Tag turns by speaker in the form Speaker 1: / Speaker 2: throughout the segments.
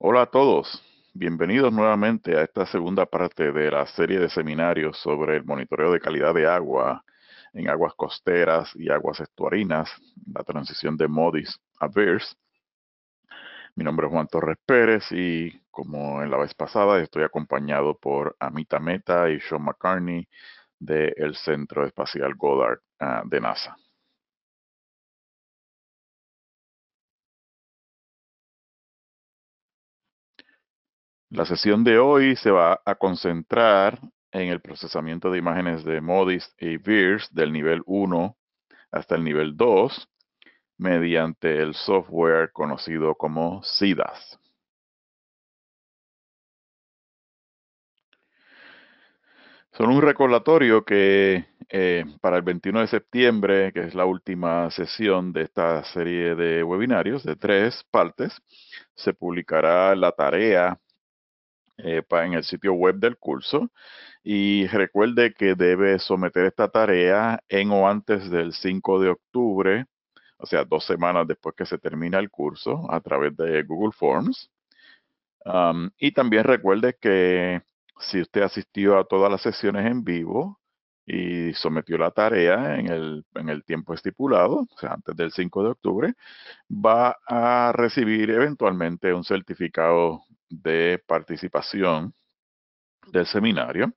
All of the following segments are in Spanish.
Speaker 1: Hola a todos, bienvenidos nuevamente a esta segunda parte de la serie de seminarios sobre el monitoreo de calidad de agua en aguas costeras y aguas estuarinas, la transición de MODIS a VIIRS. Mi nombre es Juan Torres Pérez y como en la vez pasada estoy acompañado por Amita Meta y Sean McCartney del Centro Espacial Goddard ah, de NASA. La sesión de hoy se va a concentrar en el procesamiento de imágenes de MODIS y VIRS del nivel 1 hasta el nivel 2 mediante el software conocido como
Speaker 2: SIDAS.
Speaker 1: Son un recordatorio que eh, para el 21 de septiembre, que es la última sesión de esta serie de webinarios de tres partes, se publicará la tarea eh, en el sitio web del curso y recuerde que debe someter esta tarea en o antes del 5 de octubre, o sea, dos semanas después que se termina el curso a través de Google Forms. y también recuerde que si usted asistió a todas las sesiones en vivo y sometió la tarea en el, en el, tiempo estipulado, o sea, antes del 5 de octubre, va a recibir eventualmente un certificado de participación del seminario.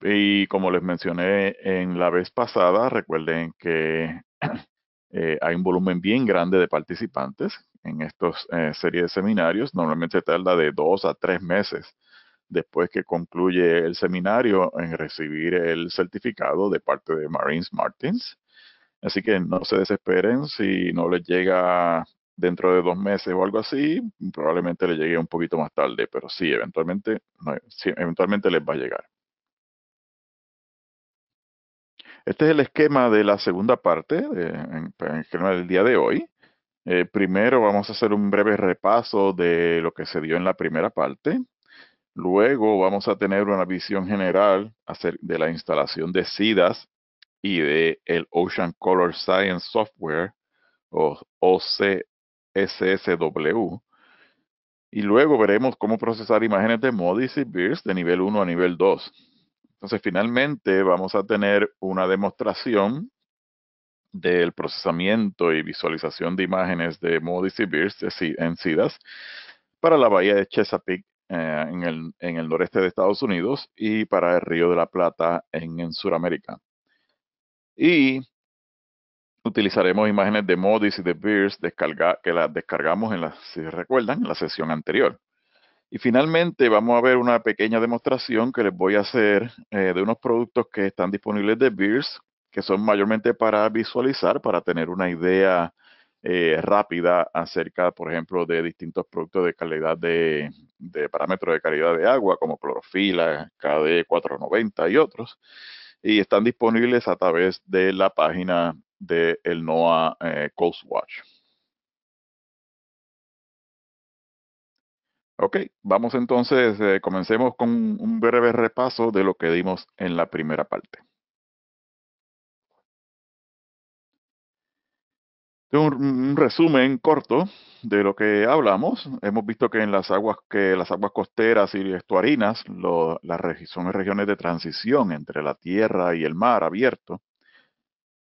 Speaker 1: Y como les mencioné en la vez pasada, recuerden que eh, hay un volumen bien grande de participantes en esta eh, series de seminarios. Normalmente tarda de dos a tres meses después que concluye el seminario en recibir el certificado de parte de Marines Martins. Así que no se desesperen si no les llega dentro de dos meses o algo así, probablemente le llegue un poquito más tarde, pero sí, eventualmente, eventualmente les va a llegar. Este es el esquema de la segunda parte, pues, en, el esquema del día de hoy. Eh, primero vamos a hacer un breve repaso de lo que se dio en la primera parte. Luego vamos a tener una visión general de la instalación de SIDAS y de el Ocean Color Science Software o OC SSW. Y luego veremos cómo procesar imágenes de MODIS y de nivel 1 a nivel 2. Entonces, finalmente vamos a tener una demostración del procesamiento y visualización de imágenes de MODIS y BIRS en SIDAS para la bahía de Chesapeake eh, en, el, noreste de Estados Unidos y para el Río de la Plata en, en Sudamérica. Y utilizaremos imágenes de Modis y de Beers que las descargamos, en la, si recuerdan, en la sesión anterior. Y finalmente vamos a ver una pequeña demostración que les voy a hacer eh, de unos productos que están disponibles de Beers, que son mayormente para visualizar, para tener una idea eh, rápida acerca, por ejemplo, de distintos productos de calidad de, de parámetros de calidad de agua, como clorofila, KD490 y otros. Y están disponibles a través de la página del el NOAA Coast eh, Watch. Ok, vamos entonces, eh, comencemos con un breve repaso de
Speaker 2: lo que dimos en la primera parte.
Speaker 1: Un, un, resumen corto de lo que hablamos. Hemos visto que en las aguas, que las aguas costeras y estuarinas las, son regiones de transición entre la tierra y el mar abierto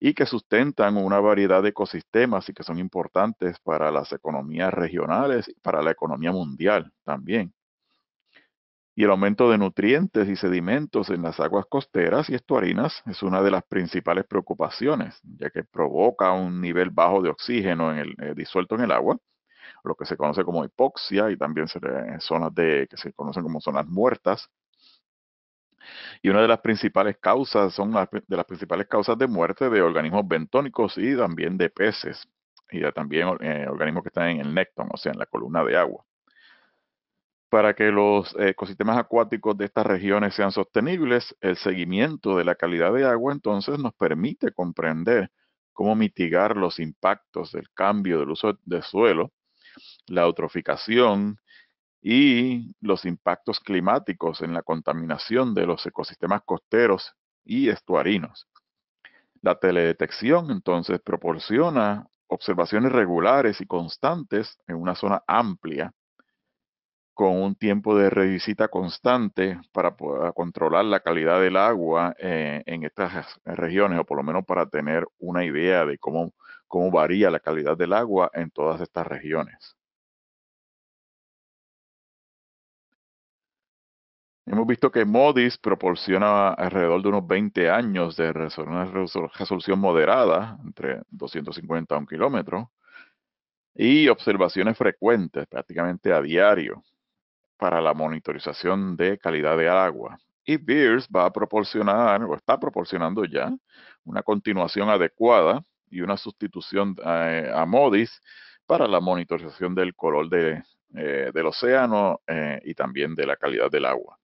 Speaker 1: y que sustentan una variedad de ecosistemas y que son importantes para las economías regionales y para la economía mundial también. Y el aumento de nutrientes y sedimentos en las aguas costeras y estuarinas es una de las principales preocupaciones, ya que provoca un nivel bajo de oxígeno en el, eh, disuelto en el agua, lo que se conoce como hipoxia y también zonas de, que se conocen como zonas muertas, y una de las principales causas, son las, de las principales causas de muerte de organismos bentónicos y también de peces, y también eh, organismos que están en el nécton, o sea, en la columna de agua. Para que los ecosistemas acuáticos de estas regiones sean sostenibles, el seguimiento de la calidad de agua entonces nos permite comprender cómo mitigar los impactos del cambio del uso de suelo, la eutroficación, y los impactos climáticos en la contaminación de los ecosistemas costeros y estuarinos. La teledetección entonces proporciona observaciones regulares y constantes en una zona amplia con un tiempo de revisita constante para poder controlar la calidad del agua eh, en estas regiones, o por lo menos para tener una idea de cómo varía la calidad del agua en todas estas regiones. Hemos visto que Modis proporciona alrededor de unos 20 años de resolución moderada, entre 250 a un kilómetro, y observaciones frecuentes, prácticamente a diario, para la monitorización de calidad de agua. Y BIRS va a proporcionar, o está proporcionando ya, una continuación adecuada y una sustitución eh, a MODIS para la monitorización del color de, eh, del océano eh, y también de la calidad del agua.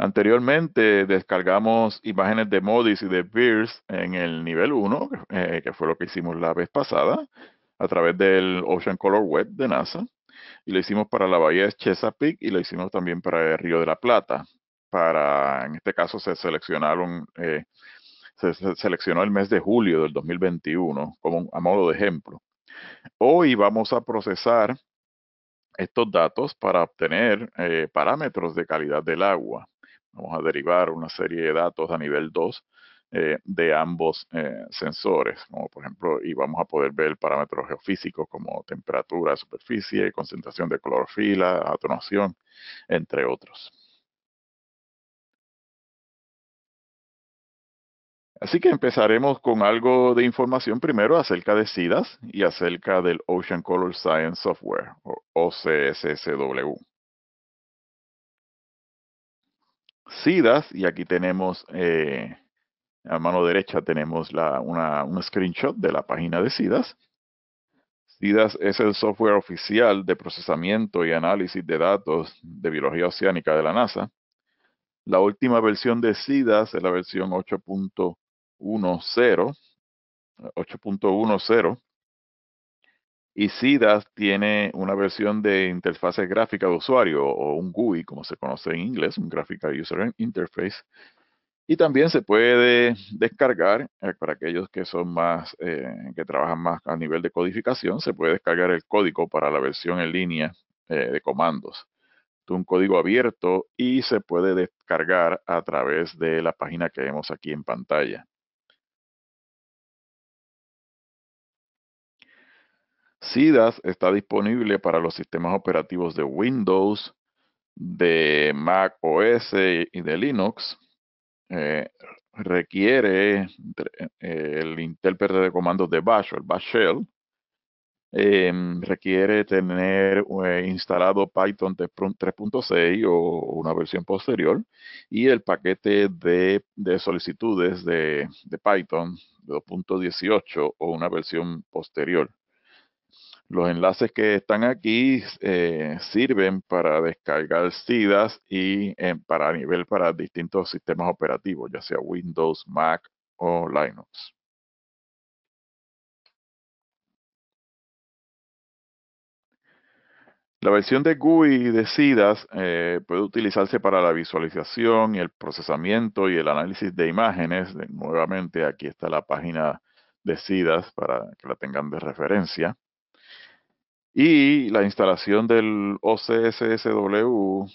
Speaker 1: Anteriormente descargamos imágenes de Modis y de Beers en el nivel 1, eh, que fue lo que hicimos la vez pasada, a través del Ocean Color Web de NASA. Y lo hicimos para la bahía de Chesapeake y lo hicimos también para el Río de la Plata. Para, en este caso se seleccionaron, eh, se, seleccionó el mes de julio del 2021 como a modo de ejemplo. Hoy vamos a procesar estos datos para obtener eh, parámetros de calidad del agua. Vamos a derivar una serie de datos a nivel 2 eh, de ambos eh, sensores, como por ejemplo, y vamos a poder ver parámetros geofísicos como temperatura de superficie, concentración de clorofila, atonación, entre otros. Así que empezaremos con algo de información primero acerca de SIDAS y acerca del Ocean Color Science Software, o OCSSW. SIDAS y aquí tenemos, eh, a mano derecha tenemos un screenshot de la página de SIDAS. SIDAS es el software oficial de procesamiento y análisis de datos de biología oceánica de la NASA. La última versión de SIDAS es la versión 8.10, 8.10 y SIDAS tiene una versión de interfaz gráfica de usuario, o un GUI, como se conoce en inglés, un Graphical User Interface. Y también se puede descargar, eh, para aquellos que son más, eh, que trabajan más a nivel de codificación, se puede descargar el código para la versión en línea eh, de comandos. Es un código abierto y se puede descargar a través de la página que vemos aquí en pantalla. SIDAS está disponible para los sistemas operativos de Windows, de Mac OS y de Linux. Eh, requiere eh, el intérprete de comandos de Bash o el Bash Shell. Em, requiere tener eh, instalado Python 3.6 o una versión posterior y el paquete de, solicitudes de, de Python 2.18 o una versión posterior. Los enlaces que están aquí eh, sirven para descargar SIDAS y eh, para nivel para distintos sistemas operativos, ya sea Windows, Mac o Linux. La versión de GUI de SIDAS eh, puede utilizarse para la visualización y el procesamiento y el análisis de imágenes. Nuevamente, aquí está la página de SIDAS para que la tengan de referencia y la instalación del OCSSW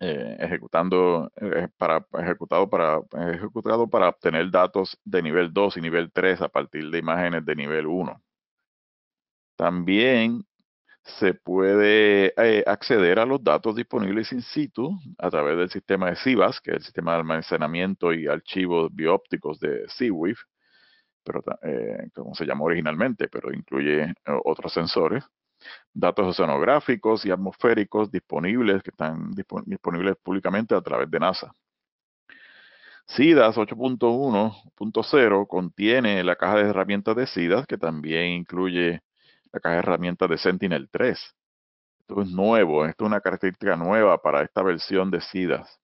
Speaker 1: eh, ejecutando eh, para ejecutado para ejecutado para obtener datos de nivel 2 y nivel 3 a partir de imágenes de nivel 1. También se puede eh, acceder a los datos disponibles in situ a través del sistema de SIVAS, que es el sistema de almacenamiento y archivos biópticos de SIWIF, pero, eh, como se llamó originalmente, pero incluye eh, otros sensores, datos oceanográficos y atmosféricos disponibles, que están disponibles públicamente a través de NASA. SIDAS 8.1.0 contiene la caja de herramientas de SIDAS, que también incluye la caja de herramientas de Sentinel-3. Esto es nuevo, esto es una característica nueva para esta versión de SIDAS.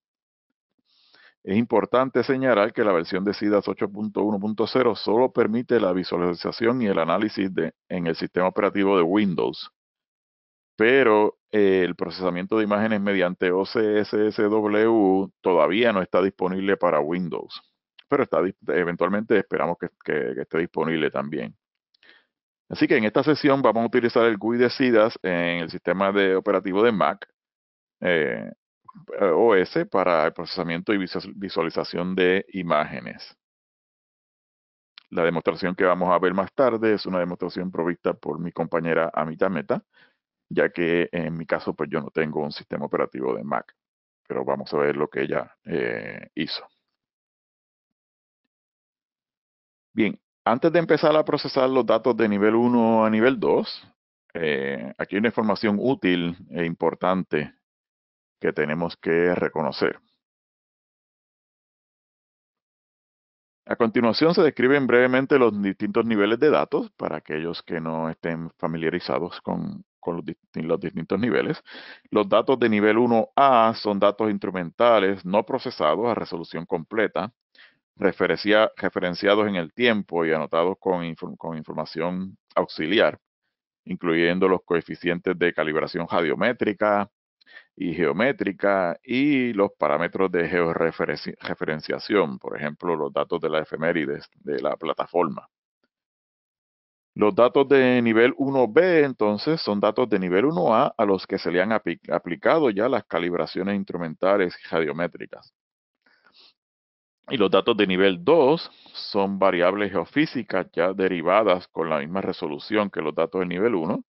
Speaker 1: Es importante señalar que la versión de SIDAS 8.1.0 solo permite la visualización y el análisis en el sistema operativo de Windows, pero eh, el procesamiento de imágenes mediante OCSSW todavía no está disponible para Windows, pero está eventualmente esperamos que, esté disponible también. Así que en esta sesión vamos a utilizar el GUI de SIDAS en el sistema operativo de Mac. Eh, eh, OS para el procesamiento y visualización de imágenes. La demostración que vamos a ver más tarde es una demostración provista por mi compañera Amita Meta, ya que en mi caso pues yo no tengo un sistema operativo de Mac, pero vamos a ver lo que ella eh, hizo. Bien, antes de empezar a procesar los datos de nivel 1 a nivel 2, eh, aquí hay una información útil e importante que tenemos que reconocer. A continuación se describen brevemente los distintos niveles de datos para aquellos que no estén familiarizados con, los, distintos niveles. Los datos de nivel 1A son datos instrumentales no procesados a resolución completa, referenciados en el tiempo y anotados con información auxiliar, incluyendo los coeficientes de calibración radiométrica, y geométrica y los parámetros de georreferenciación, por ejemplo, los datos de la efemérides de la plataforma. Los datos de nivel 1B, entonces, son datos de nivel 1A a los que se le han aplicado ya las calibraciones instrumentales y radiométricas. Y los datos de nivel 2 son variables geofísicas ya derivadas con la misma resolución que los datos de nivel 1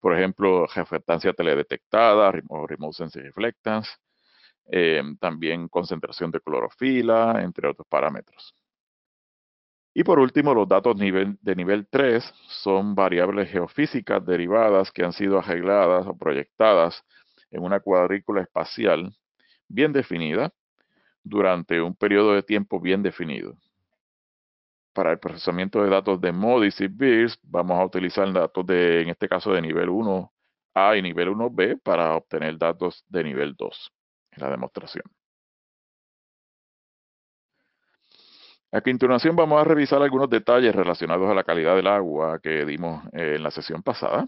Speaker 1: por ejemplo, reflectancia teledetectada remote sensing reflectance, eh, también concentración de clorofila, entre otros parámetros. Y por último, los datos de nivel 3 son variables geofísicas derivadas que han sido arregladas o proyectadas en una cuadrícula espacial bien definida durante un periodo de tiempo bien definido para el procesamiento de datos de MODIS y BIRS, vamos a utilizar datos de, en este caso, de nivel 1A y nivel 1B para obtener datos de nivel 2 en la demostración. A continuación vamos a revisar algunos detalles relacionados a la calidad del agua que dimos eh, en la sesión pasada.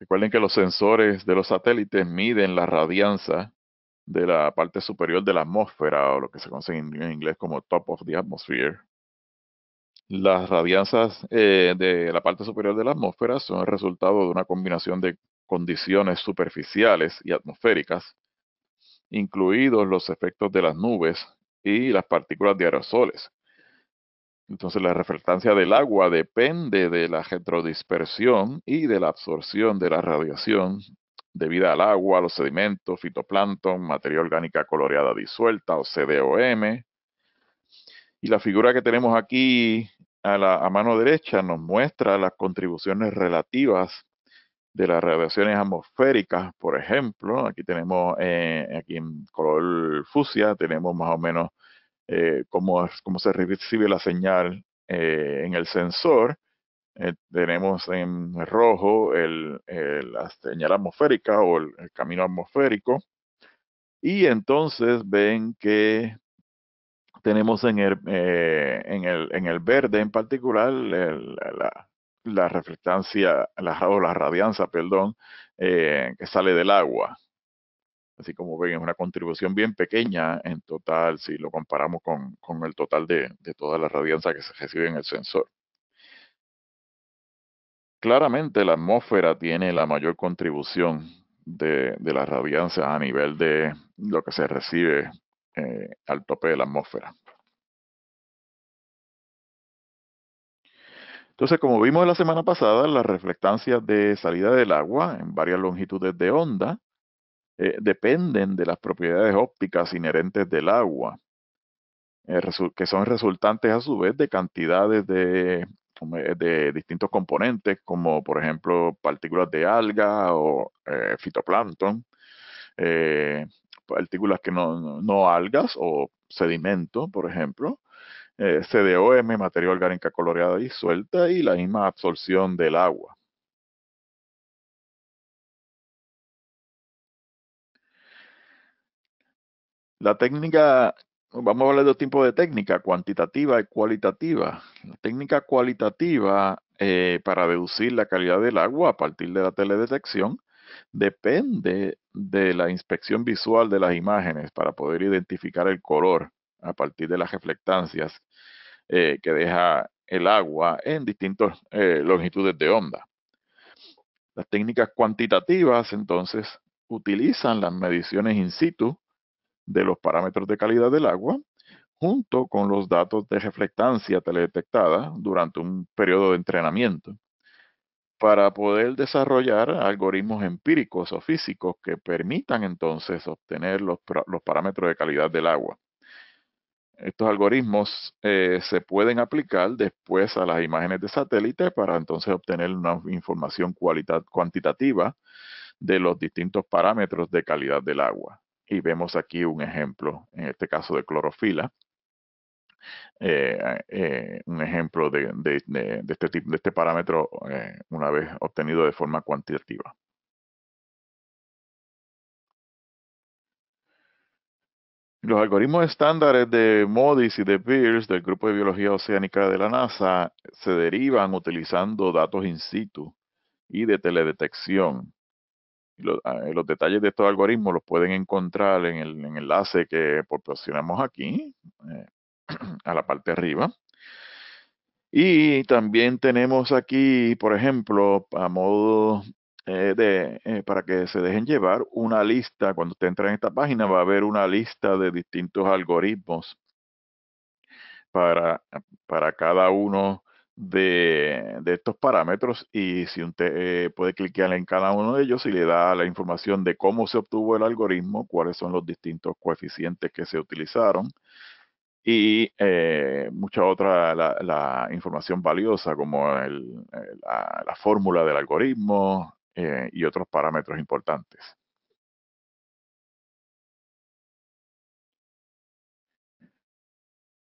Speaker 1: Recuerden que los sensores de los satélites miden la radianza de la parte superior de la atmósfera, o lo que se conoce en, inglés como top of the atmosphere. Las radianzas eh, de la parte superior de la atmósfera son el resultado de una combinación de condiciones superficiales y atmosféricas, incluidos los efectos de las nubes y las partículas de aerosoles. Entonces la reflectancia del agua depende de la heterodispersión y de la absorción de la radiación debida al agua, los sedimentos, fitoplancton, materia orgánica coloreada disuelta o CDOM. Y la figura que tenemos aquí a, la, a mano derecha nos muestra las contribuciones relativas de las radiaciones atmosféricas, por ejemplo. Aquí tenemos, eh, aquí en color fucsia, tenemos más o menos eh, cómo, se recibe la señal eh, en el sensor. Eh, tenemos en rojo eh, la señal atmosférica o el, camino atmosférico. Y entonces ven que tenemos en el, eh, en en verde en particular la, la, reflectancia la, o la radianza, perdón, que sale del agua. Así como ven, es una contribución bien pequeña en total si lo comparamos con, el total de, de toda la radianza que se recibe en el sensor. Claramente la atmósfera tiene la mayor contribución de, la las a nivel de lo que se recibe eh, al tope de la atmósfera. Entonces, como vimos la semana pasada, las reflectancias de salida del agua en varias longitudes de onda eh, dependen de las propiedades ópticas inherentes del agua, eh, que son resultantes a su vez de cantidades de eh, de distintos componentes, como por ejemplo partículas de alga o eh, fitoplancton, eh, partículas que no, no, algas o sedimento, por ejemplo, CDOM, materia orgánica coloreada y suelta, y la misma absorción del agua. La técnica vamos a hablar de dos tipos de técnica, cuantitativa y cualitativa. La técnica cualitativa eh, para deducir la calidad del agua a partir de la teledetección depende de la inspección visual de las imágenes para poder identificar el color a partir de las reflectancias eh, que deja el agua en distintas eh, longitudes de onda. Las técnicas cuantitativas entonces utilizan las mediciones in situ de los parámetros de calidad del agua, junto con los datos de reflectancia teledetectada durante un periodo de entrenamiento, para poder desarrollar algoritmos empíricos o físicos que permitan entonces obtener los, parámetros de calidad del agua. Estos algoritmos eh, se pueden aplicar después a las imágenes de satélite para entonces obtener una información cuantitativa de los distintos parámetros de calidad del agua y vemos aquí un ejemplo, en este caso de clorofila, eh, eh, un ejemplo de, de, este, este parámetro eh, una vez obtenido de forma cuantitativa. Los algoritmos estándares de MODIS y de BIRS del Grupo de Biología Oceánica de la NASA se derivan utilizando datos in situ y de teledetección Ah, eh, los, detalles de estos algoritmos los pueden encontrar en el, enlace que proporcionamos aquí, eh, a la parte de arriba. Y también tenemos aquí, por ejemplo, a modo eh, de, para que se dejen llevar, una lista. Cuando usted entra en esta página va a haber una lista de distintos algoritmos para, para cada uno de, estos parámetros y si usted eh, puede clicar en cada uno de ellos y le da la información de cómo se obtuvo el algoritmo, cuáles son los distintos coeficientes que se utilizaron y eh, mucha otra la, información valiosa como el, eh, la, fórmula del algoritmo y
Speaker 2: otros parámetros importantes.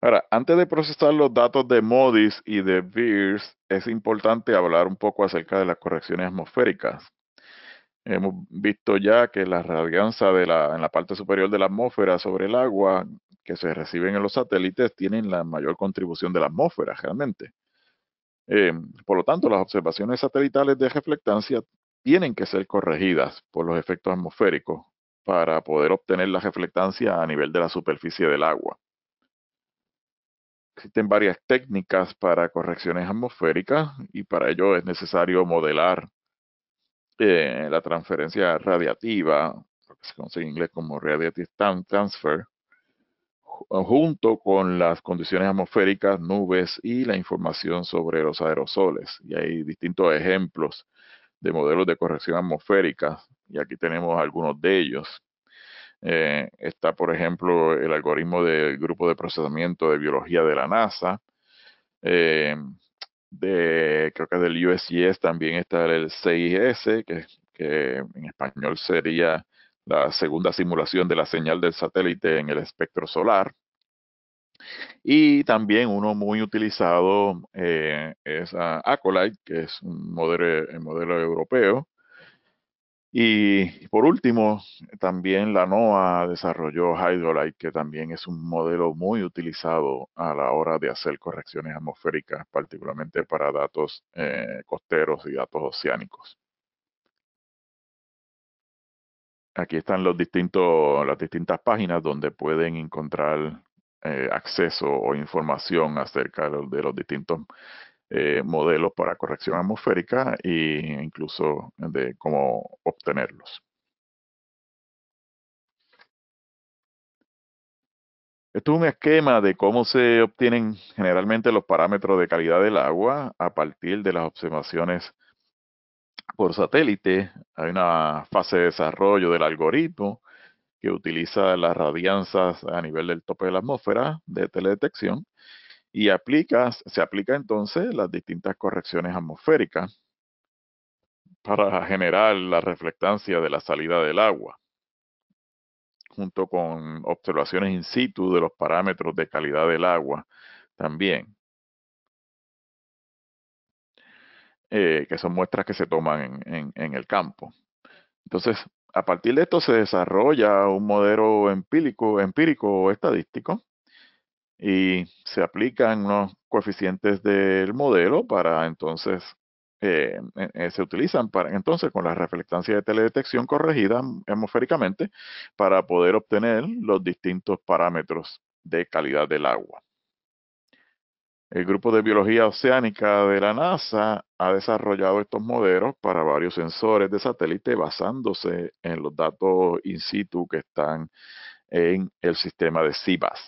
Speaker 1: Ahora, antes de procesar los datos de MODIS y de VIIRS, es importante hablar un poco acerca de las correcciones atmosféricas. Hemos visto ya que la radianza en la parte superior de la atmósfera sobre el agua que se reciben en los satélites tienen la mayor contribución de la atmósfera realmente. Eh, por lo tanto, las observaciones satelitales de reflectancia tienen que ser corregidas por los efectos atmosféricos para poder obtener la reflectancia a nivel de la superficie del agua. Existen varias técnicas para correcciones atmosféricas y para ello es necesario modelar eh, la transferencia radiativa, que se conoce en inglés como radiative transfer, junto con las condiciones atmosféricas, nubes y la información sobre los aerosoles. Y hay distintos ejemplos de modelos de corrección atmosférica y aquí tenemos algunos de ellos. Eh, está, por ejemplo, el algoritmo del grupo de procesamiento de biología de la NASA. Eh, de, creo que del USGS también está el CIS, que, en español sería la segunda simulación de la señal del satélite en el espectro solar. Y también uno muy utilizado eh, es ah, Acolyte, que es un modelo, un modelo europeo, y por último, también la NOAA desarrolló HydroLight, que también es un modelo muy utilizado a la hora de hacer correcciones atmosféricas, particularmente para datos eh, costeros y datos oceánicos. Aquí están las distintas páginas donde pueden encontrar eh, acceso o información acerca de los, de los distintos eh, modelos para corrección atmosférica e incluso de
Speaker 2: cómo obtenerlos.
Speaker 1: Esto es un esquema de cómo se obtienen generalmente los parámetros de calidad del agua a partir de las observaciones por satélite. Hay una fase de desarrollo del algoritmo que utiliza las radianzas a nivel del tope de la atmósfera de teledetección y se aplica entonces las distintas correcciones atmosféricas para generar la reflectancia de la salida del agua, junto con observaciones in situ de los parámetros de calidad del agua también, eh, que son muestras que se toman en, el campo. Entonces, a partir de esto se desarrolla un modelo empírico, empírico o estadístico y se aplican unos coeficientes del modelo para entonces eh, eh, eh, se utilizan para entonces con la reflectancia de teledetección corregida atmosféricamente para poder obtener los distintos parámetros de calidad del agua. El grupo de biología oceánica de la NASA ha desarrollado estos modelos para varios sensores de satélite basándose en los datos in situ que están en el sistema de CIBAS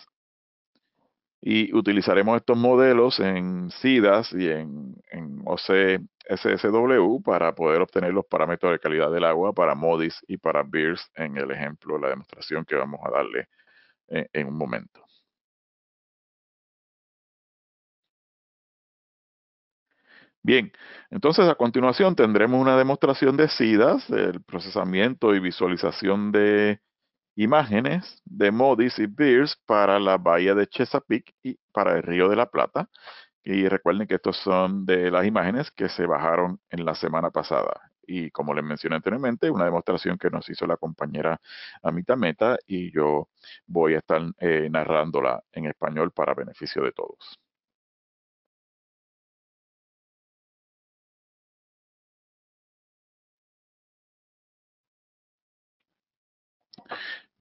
Speaker 1: y utilizaremos estos modelos en SIDAS y en, en OCSSW para poder obtener los parámetros de calidad del agua para MODIS y para BIRS en el ejemplo, la demostración que vamos a darle
Speaker 2: en, en un momento.
Speaker 1: Bien, entonces a continuación tendremos una demostración de SIDAS, el procesamiento y visualización de imágenes de Modis y Beers para la bahía de Chesapeake y para el río de la Plata. Y recuerden que estos son de las imágenes que se bajaron en la semana pasada. Y como les mencioné anteriormente, una demostración que nos hizo la compañera Amita Meta y yo voy a estar eh, narrándola en español para beneficio de todos.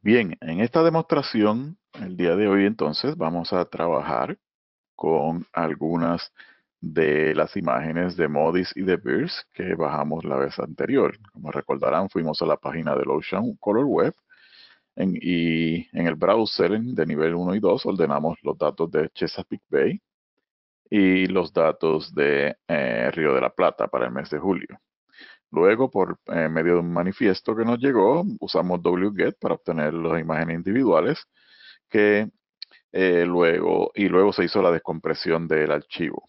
Speaker 1: Bien, en esta demostración, el día de hoy entonces, vamos a trabajar con algunas de las imágenes de Modis y de BIRS que bajamos la vez anterior. Como recordarán, fuimos a la página del Ocean Color Web y en el browser de nivel 1 y 2 ordenamos los datos de Chesapeake Bay y los datos de eh, Río de la Plata para el mes de julio. Luego, por eh, medio de un manifiesto que nos llegó, usamos wget para obtener las imágenes individuales que eh, luego y luego se hizo la descompresión del archivo.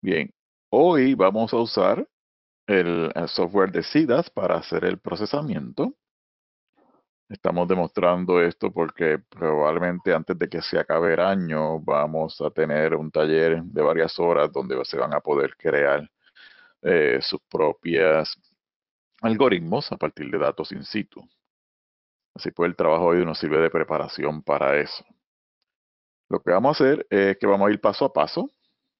Speaker 1: Bien, hoy vamos a usar el, el software de SIDAS para hacer el procesamiento. Estamos demostrando esto porque probablemente antes de que se acabe el año vamos a tener un taller de varias horas donde se van a poder crear eh, sus propias algoritmos a partir de datos in situ. Así pues, el trabajo hoy nos sirve de preparación para eso. Lo que vamos a hacer es que vamos a ir paso a paso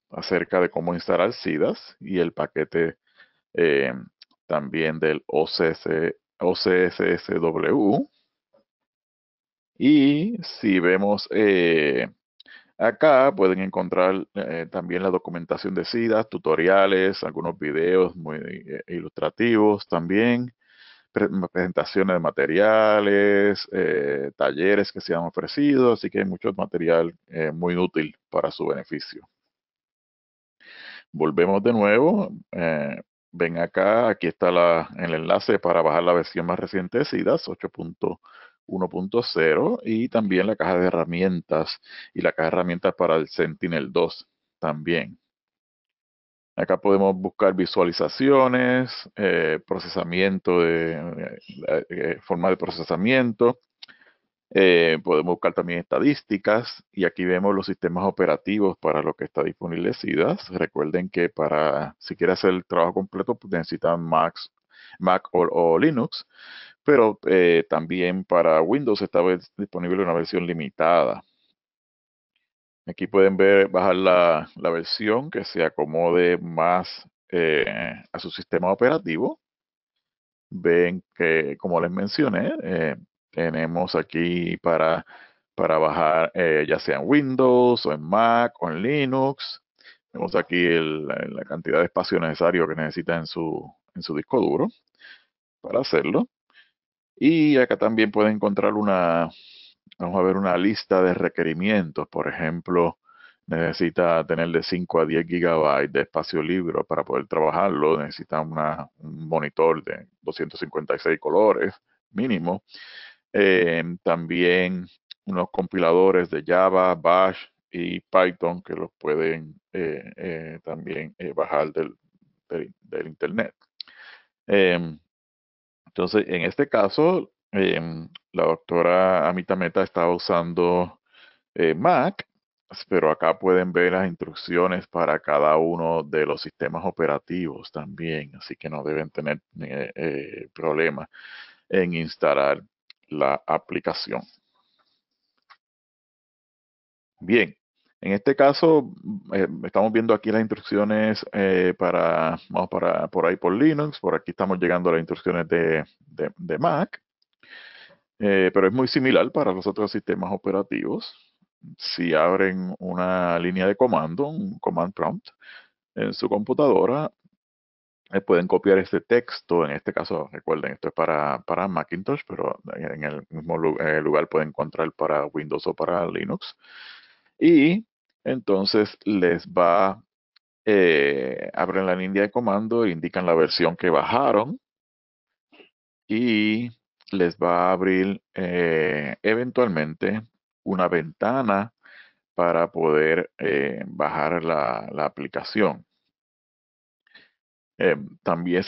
Speaker 1: acerca de cómo instalar SIDAS y el paquete eh, también del OCSSW. Y si vemos eh, Acá pueden encontrar eh, también la documentación de SIDAS, tutoriales, algunos videos muy eh, ilustrativos también, presentaciones de materiales, eh, talleres que se han ofrecido, así que hay mucho material muy útil para su beneficio. Volvemos de nuevo, ven acá, aquí está el enlace para bajar la versión más reciente de SIDAS 8. 1.0 y también la caja de herramientas y la caja de herramientas para el Sentinel 2 también. Acá podemos buscar visualizaciones, eh, procesamiento de eh, eh, forma de procesamiento. podemos buscar también estadísticas y aquí vemos los sistemas operativos para lo que está disponible SIDAS. Recuerden que para si quiere hacer el trabajo completo pues necesitan Mac, Mac o Linux, pero eh, también para Windows está disponible una versión limitada. Aquí pueden ver, bajar la, versión que se acomode más eh, a su sistema operativo. Ven que, como les mencioné, eh, tenemos aquí para, bajar ya sea en Windows o en Mac o en Linux. Vemos aquí la cantidad de espacio necesario que necesita en su, en su disco duro para hacerlo. Y acá también puede encontrar una, vamos a ver, una lista de requerimientos. Por ejemplo, necesita tener de 5 a 10 gigabytes de espacio libre para poder trabajarlo. Necesita una, un monitor de 256 colores mínimo. Eh, también unos compiladores de Java, Bash y Python que los pueden eh, eh, también bajar del, internet. Em, entonces, en este caso, em, la doctora Amita Meta estaba usando eh, Mac, pero acá pueden ver las instrucciones para cada uno de los sistemas operativos también, así que no deben tener eh, eh, problema problemas en instalar la aplicación. Bien, en este caso, eh, estamos viendo aquí las instrucciones eh, para, vamos por ahí por Linux, por aquí estamos llegando a las instrucciones de, Mac, eh, pero es muy similar para los otros sistemas operativos. Si abren una línea de comando, un command prompt, en su computadora, pueden copiar este texto. En este caso, recuerden, esto es para, Macintosh, pero en el mismo lugar, lugar pueden encontrar para Windows o para Linux. Y entonces les va, a eh, abren la línea de comando, e indican la versión que bajaron y les va a abrir eh, eventualmente una ventana para poder eh, bajar la, aplicación. también,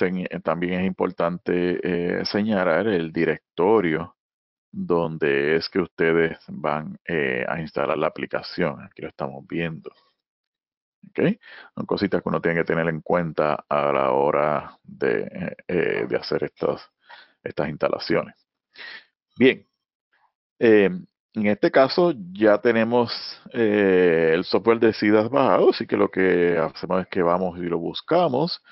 Speaker 1: también, es, importante señalar el directorio donde es que ustedes van eh, a instalar la aplicación. Aquí lo estamos viendo. ¿Okay? Son cositas que uno tiene que tener en cuenta a la hora de, eh, eh, de hacer estas, estas instalaciones. Bien, en este caso ya tenemos el software de SIDAS bajado, así que lo que hacemos es que vamos y lo buscamos.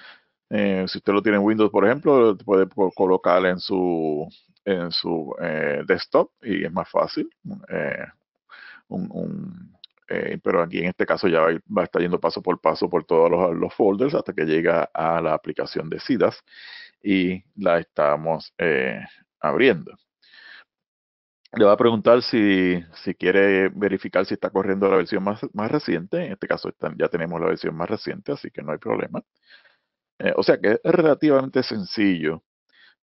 Speaker 1: si usted lo tiene en Windows, por ejemplo, puede colocar en su en su eh, desktop y es más fácil. Eh, eh, pero aquí en este caso ya va, a estar yendo paso por paso por todos los, folders hasta que llega a la aplicación de SIDAS y la estamos abriendo. Le va a preguntar si, quiere verificar si está corriendo la versión más, reciente. En este caso ya tenemos la versión más reciente, así que no hay problema. o sea que es relativamente sencillo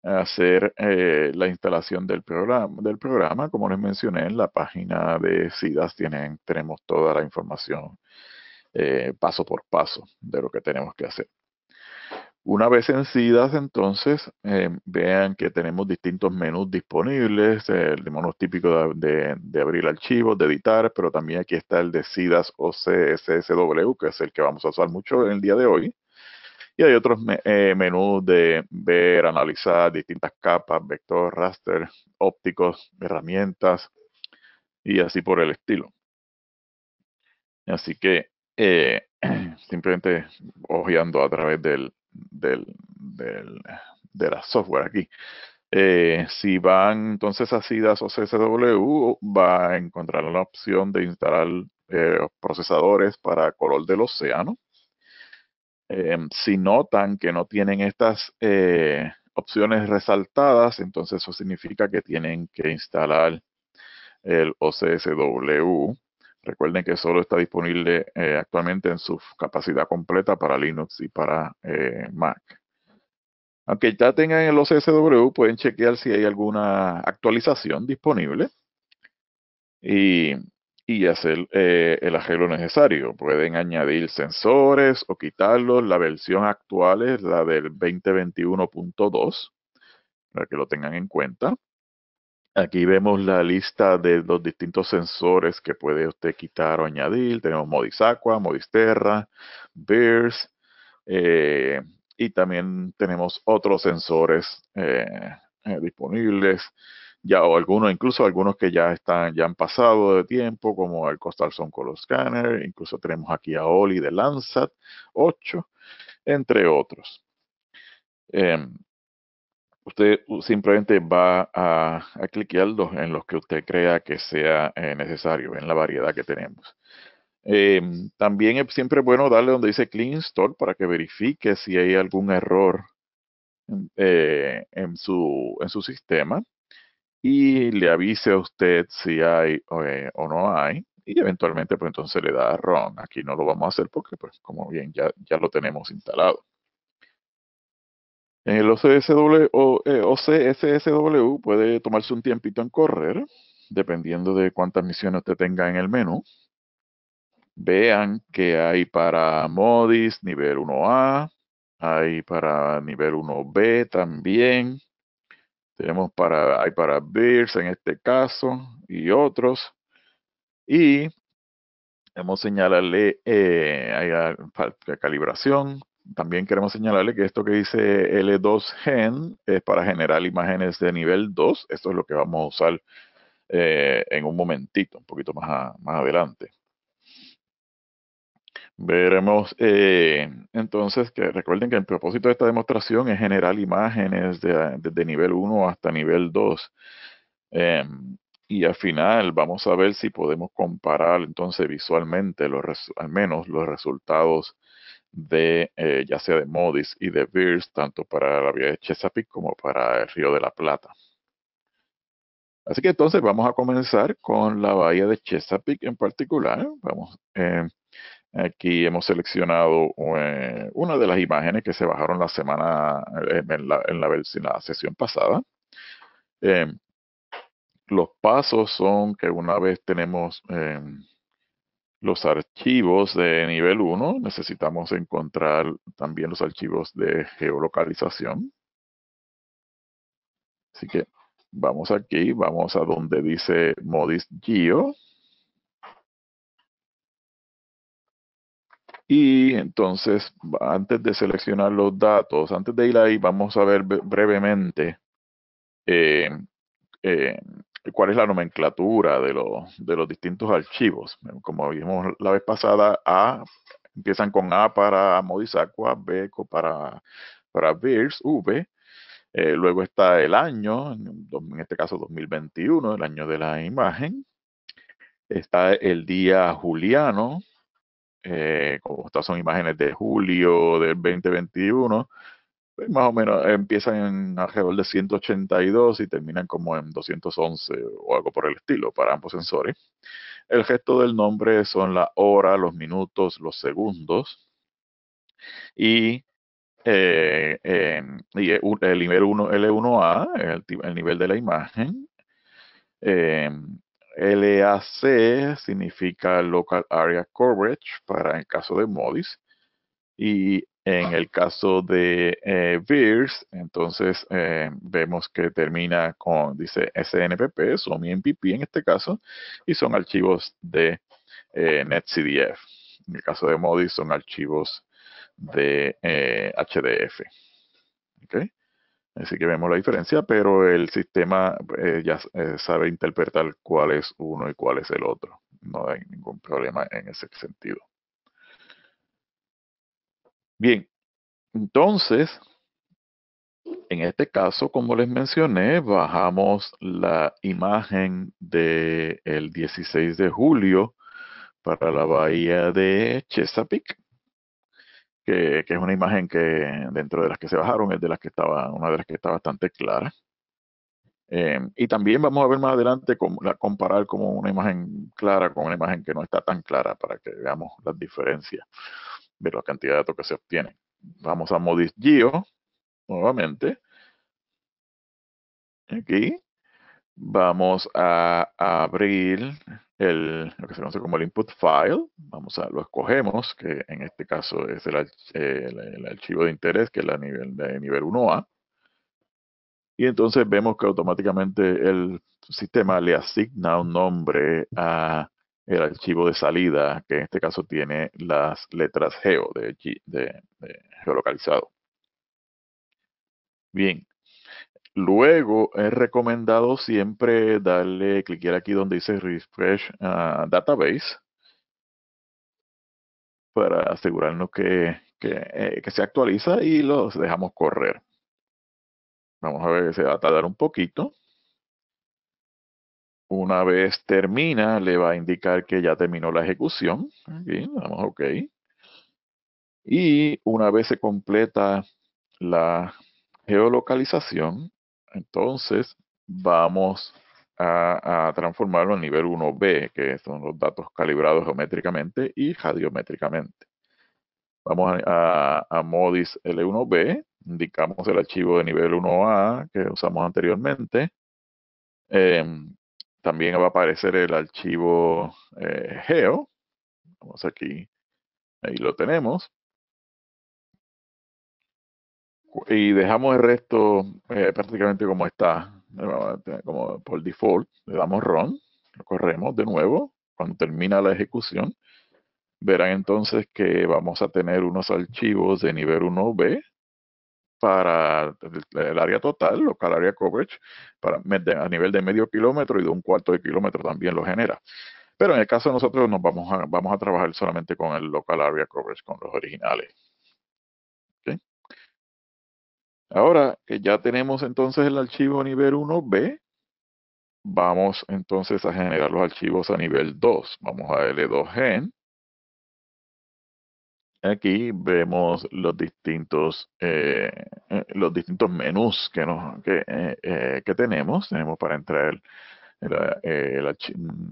Speaker 1: hacer eh, la instalación del programa, del programa. Como les mencioné, en la página de SIDAS tienen, tenemos toda la información eh, paso por paso de lo que tenemos que hacer. Una vez en SIDAS, entonces, eh, vean que tenemos distintos menús disponibles, el menú típico de, abrir archivos, de editar, pero también aquí está el de SIDAS o que es el que vamos a usar mucho en el día de hoy y hay otros eh, menús de ver, analizar distintas capas, vector, raster, ópticos, herramientas y así por el estilo. Así que eh, simplemente hojeando a través del, del, de la software aquí. Eh, si van entonces a CIDAS o CSW, va a encontrar la opción de instalar procesadores para color del océano eh, si notan que no tienen estas eh, opciones resaltadas, entonces eso significa que tienen que instalar el OCSW. Recuerden que solo está disponible eh, actualmente en su capacidad completa para Linux y para Mac. Aunque ya tengan el OCSW, pueden chequear si hay alguna actualización disponible. Y y hacer eh, el arreglo necesario. Pueden añadir sensores o quitarlos. La versión actual es la del 2021.2, para que lo tengan en cuenta. Aquí vemos la lista de los distintos sensores que puede usted quitar o añadir. Tenemos Modis Aqua, Modis Terra, Bears, eh, y también tenemos otros sensores eh, disponibles ya o algunos, incluso algunos que ya están, ya han pasado de tiempo, como el Costal son Color Scanner, incluso tenemos aquí a Oli de Landsat 8, entre otros. Em, usted simplemente va a, a cliquear en los que usted crea que sea eh, necesario, en la variedad que tenemos. Em, también es siempre bueno darle donde dice Clean Store para que verifique si hay algún error en, eh, en su sistema y le avise a usted si hay eh, o no hay y eventualmente pues entonces le da RON. Aquí no lo vamos a hacer porque pues como bien ya, ya lo tenemos instalado. En el OCSW, o, OCSSW e puede tomarse un tiempito en correr, dependiendo de cuántas misiones usted tenga en el menú. Vean que hay para Modis nivel 1A, hay para nivel 1B también, tenemos para, hay para BIRS en este caso y otros. Y hemos señalarle eh, hay calibración. También queremos señalarle que esto que dice L2Gen es para generar imágenes de nivel 2. Esto es lo que vamos a usar eh, en un momentito, un poquito más, más adelante. Veremos eh, entonces que recuerden que el propósito de esta demostración es generar imágenes desde de, nivel 1 hasta nivel 2. Em, y al final vamos a ver si podemos comparar entonces visualmente los al menos los resultados de eh, ya sea de Modis y de VIIRS, tanto para la vía de Chesapeake como para el Río de la Plata. Así que entonces vamos a comenzar con la bahía de Chesapeake en particular. Vamos em, Aquí hemos seleccionado eh, una de las imágenes que se bajaron la semana eh, en la, sesión pasada. Eh, los pasos son que una vez tenemos los archivos de nivel 1, necesitamos encontrar también los archivos de geolocalización. Así que vamos aquí, vamos a donde dice Modis Geo. Y entonces, antes de seleccionar los datos, antes de ir ahí, vamos a ver brevemente eh, eh, cuál es la nomenclatura de, los, de los distintos archivos. Como vimos la vez pasada, A empiezan con A para Modisacua, B para, para V. Eh, luego está el año, en este caso 2021, el año de la imagen. Está el día juliano, eh, como estas son imágenes de julio del 2021, pues, más o menos eh, empiezan en alrededor de 182 y terminan como en 211 o algo por el estilo para ambos sensores. El gesto del nombre son la hora, los minutos, los segundos y eh, em, el nivel 1, L1A, el, nivel de la imagen, em, LAC significa Local Area Coverage para el caso de MODIS. Y en el caso de VIRS, eh, entonces eh, vemos que termina con, dice SNPP, son MPP e en este caso, y son archivos de eh, NetCDF. En el caso de MODIS son archivos de HDF. ¿Okay? Así que vemos la diferencia, pero el sistema eh, ya eh, sabe interpretar cuál es uno y cuál es el otro. No hay ningún problema en ese sentido. Bien, entonces, en este caso, como les mencioné, bajamos la imagen del 16 de julio para la bahía de Chesapeake que, es una imagen que dentro de las que se bajaron es de las que estaba, una de las que está bastante clara. Em, y también vamos a ver más adelante como la, comparar como una imagen clara con una imagen que no está tan clara para que veamos las diferencias de la cantidad de datos que se obtienen. Vamos a Modis Geo nuevamente. Aquí vamos a abrir lo que se conoce como el input file, vamos a, lo escogemos, que en este caso es el, eh, archivo de interés, que es nivel, de nivel 1A, y entonces vemos que automáticamente el sistema le asigna un nombre a el archivo de salida, que en este caso tiene las letras geo de, de geolocalizado. Bien, Luego es recomendado siempre darle, clic aquí donde dice Refresh ah, Database para asegurarnos que, eh, que, se actualiza y los dejamos correr. Vamos a ver que se va a tardar un poquito. Una vez termina, le va a indicar que ya terminó la ejecución. damos OK. Y una vez se completa la geolocalización, entonces, vamos a, transformarlo en nivel 1B, que son los datos calibrados geométricamente y radiométricamente. Vamos a, Modis L1B, indicamos el archivo de nivel 1A que usamos anteriormente. Em, también va a aparecer el archivo eh, geo. Vamos aquí, ahí lo tenemos y dejamos el resto eh, prácticamente como está, como por default, le damos run, lo corremos de nuevo, cuando termina la ejecución, verán entonces que vamos a tener unos archivos de nivel 1B para el área total, local Area coverage, para, a nivel de medio kilómetro y de un cuarto de kilómetro también lo genera. Pero en el caso de nosotros nos vamos vamos a trabajar solamente con el local area coverage, con los originales. Ahora que ya tenemos entonces el archivo nivel 1B,
Speaker 2: vamos entonces a generar los
Speaker 1: archivos a nivel 2. Vamos a L2Gen. Aquí vemos los distintos, eh, eh, los distintos menús que, nos, que, eh, tenemos. Tenemos para entrar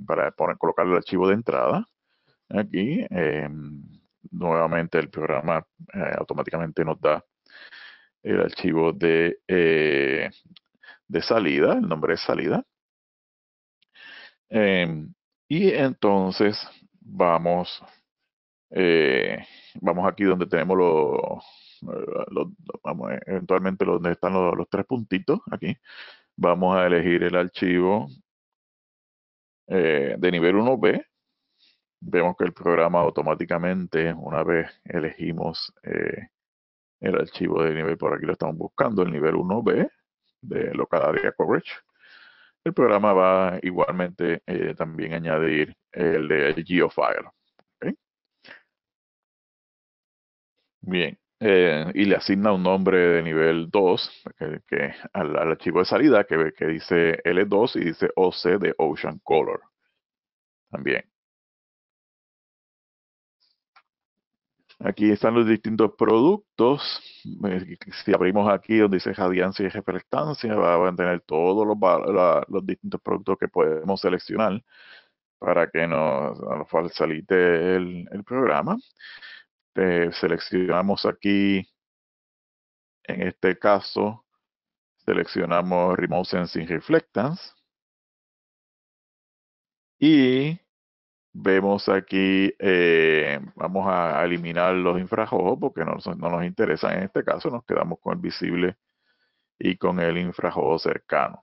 Speaker 1: para colocar el archivo de entrada. Aquí, nuevamente el programa automáticamente nos da el archivo de, eh, de salida, el nombre de salida. Em, y entonces vamos, eh, vamos aquí donde tenemos los, eh, eventualmente donde están los, tres puntitos, aquí. Vamos a elegir el archivo de nivel 1B, vemos que el programa automáticamente, una vez elegimos el archivo de nivel, por aquí lo estamos buscando, el nivel 1B de local area coverage. El programa va igualmente eh, también a añadir el de geofile. Bien, eh, y le asigna un nombre de nivel 2 que, al, archivo de salida que, que dice L2 y dice OC de Ocean Color. También. Aquí están los distintos productos. Eh, si abrimos aquí donde dice radiancia y reflectancia, van a tener todos los, los distintos productos que podemos seleccionar para que nos, nos el, programa. seleccionamos aquí, en este caso, seleccionamos Remote Sensing Reflectance. Y Vemos aquí, eh, vamos a eliminar los infrarrojos porque no, nos interesan en este caso, nos quedamos con el visible y con el infrarrojo cercano.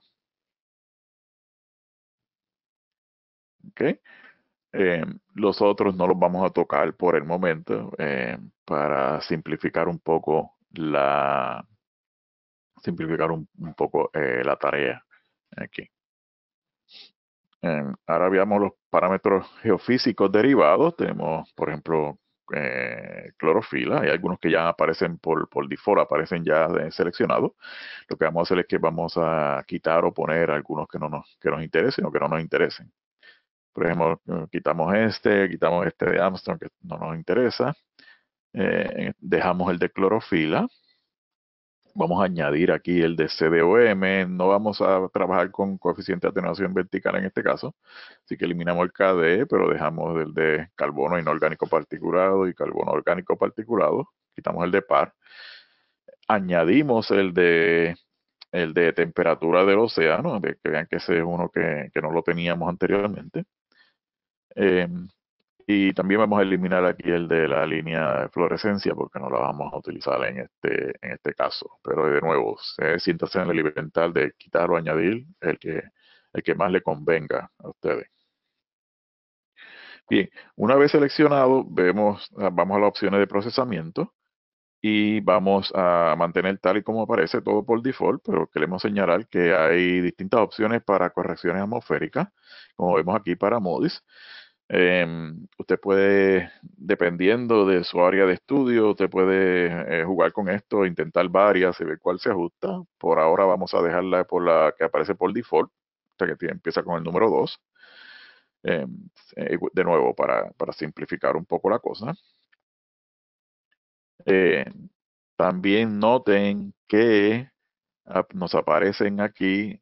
Speaker 1: Eh, los otros no los vamos a tocar por el momento eh, para simplificar un poco la simplificar un, poco la tarea aquí. Em, ahora veamos los parámetros geofísicos derivados. Tenemos, por ejemplo, eh, clorofila. Hay algunos que ya aparecen por, default, aparecen ya seleccionados. Lo que vamos a hacer es que vamos a quitar o poner algunos que no nos, interesen o que no nos interesen. Por ejemplo, eh, quitamos este, quitamos este de Armstrong que no nos interesa. Eh, dejamos el de clorofila vamos a añadir aquí el de CDOM, no vamos a trabajar con coeficiente de atenuación vertical en este caso, así que eliminamos el KDE, pero dejamos el de carbono inorgánico particulado y carbono orgánico particulado, quitamos el de par, añadimos el de el de temperatura del océano, que vean que ese es uno que, no lo teníamos anteriormente. Em, y también vamos a eliminar aquí el de la línea de fluorescencia porque no la vamos a utilizar en este, en este caso. Pero de nuevo, eh, siéntase en la libertad de quitar o añadir el que, el que más le convenga a ustedes. Bien, una vez seleccionado, vemos, ah, vamos a las opciones de procesamiento y vamos a mantener tal y como aparece todo por default, pero queremos señalar que hay distintas opciones para correcciones atmosféricas, como vemos aquí para MODIS. Em, usted puede, dependiendo de su área de estudio, usted puede eh, jugar con esto, intentar varias y ver cuál se ajusta. Por ahora vamos a dejarla por la que aparece por default, o que empieza con el número 2. Em, eh, de nuevo, para, simplificar un poco la cosa. Eh, también noten que nos aparecen aquí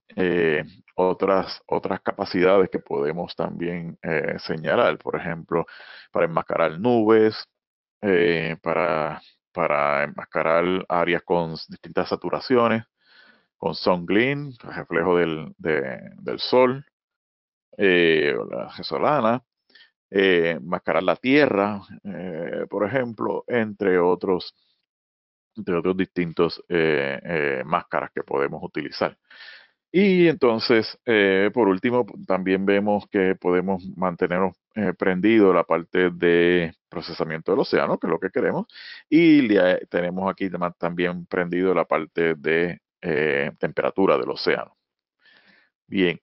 Speaker 1: otras, otras capacidades que podemos también eh, señalar, por ejemplo, para enmascarar nubes, eh, para, enmascarar áreas con distintas saturaciones, con sun gleam, reflejo del, del sol, eh, la gesolana, enmascarar la tierra, por ejemplo, entre otros, entre otros distintos máscaras que podemos utilizar. Y entonces, eh, por último, también vemos que podemos mantener eh, prendido la parte de procesamiento del océano, que es lo que queremos, y tenemos aquí también prendido la parte de eh, temperatura del océano. Bien,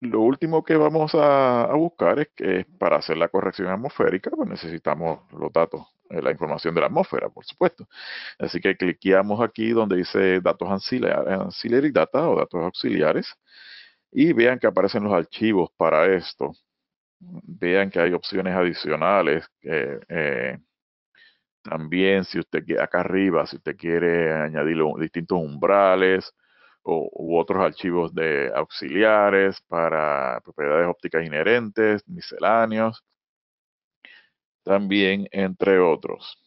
Speaker 1: lo último que vamos a, a buscar es que para hacer la corrección atmosférica, pues necesitamos los datos eh, la información de la atmósfera, por supuesto. Así que cliqueamos aquí donde dice datos ancillary data o datos auxiliares y vean que aparecen los archivos para esto. Vean que hay opciones adicionales. Eh, eh, también si usted acá arriba, si usted quiere añadir distintos umbrales o, u otros archivos de auxiliares para propiedades ópticas inherentes, misceláneos, también, entre otros.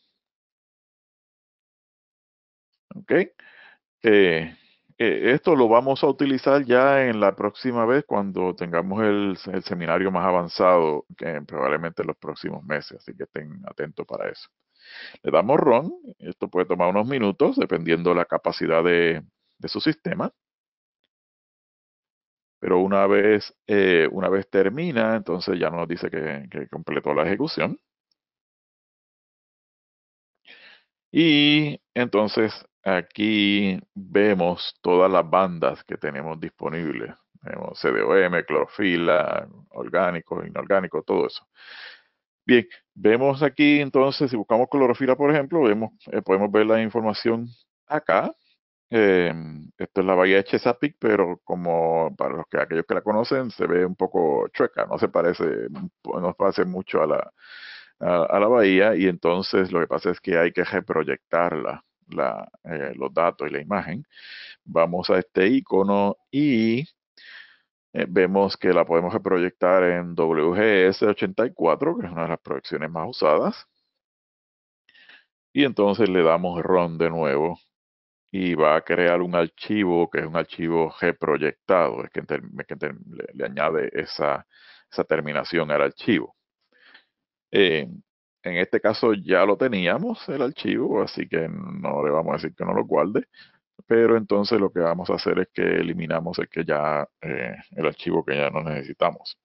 Speaker 1: ¿Ok? Eh, eh, esto lo vamos a utilizar ya en la próxima vez cuando tengamos el, seminario más avanzado, que probablemente en los próximos meses, así que estén atentos para eso. Le damos run. esto puede tomar unos minutos dependiendo la capacidad de, su sistema. Pero una vez, eh, una vez termina, entonces ya nos dice que completó la ejecución. Y entonces aquí vemos todas las bandas que tenemos disponibles. Vemos CDOM, clorofila, orgánico, inorgánico, todo eso. Bien, vemos aquí entonces, si buscamos clorofila, por ejemplo, vemos, eh, podemos ver la información acá. Eh, esto es la bahía de Chesapeake, pero como para los que aquellos que la conocen, se ve un poco chueca, no se parece, no se parece mucho a la, a, la bahía y entonces lo que pasa es que hay que reproyectarla. La, eh, los datos y la imagen. Vamos a este icono y eh, vemos que la podemos reproyectar en WGS84, que es una de las proyecciones más usadas. Y entonces le damos Run de nuevo y va a crear un archivo que es un archivo reproyectado, es que, que le, añade esa terminación al archivo. Eh, en este caso ya lo teníamos el archivo, así que no le vamos a decir que no lo guarde. Pero entonces lo que vamos a hacer es que eliminamos el que ya eh, el archivo que ya no necesitamos.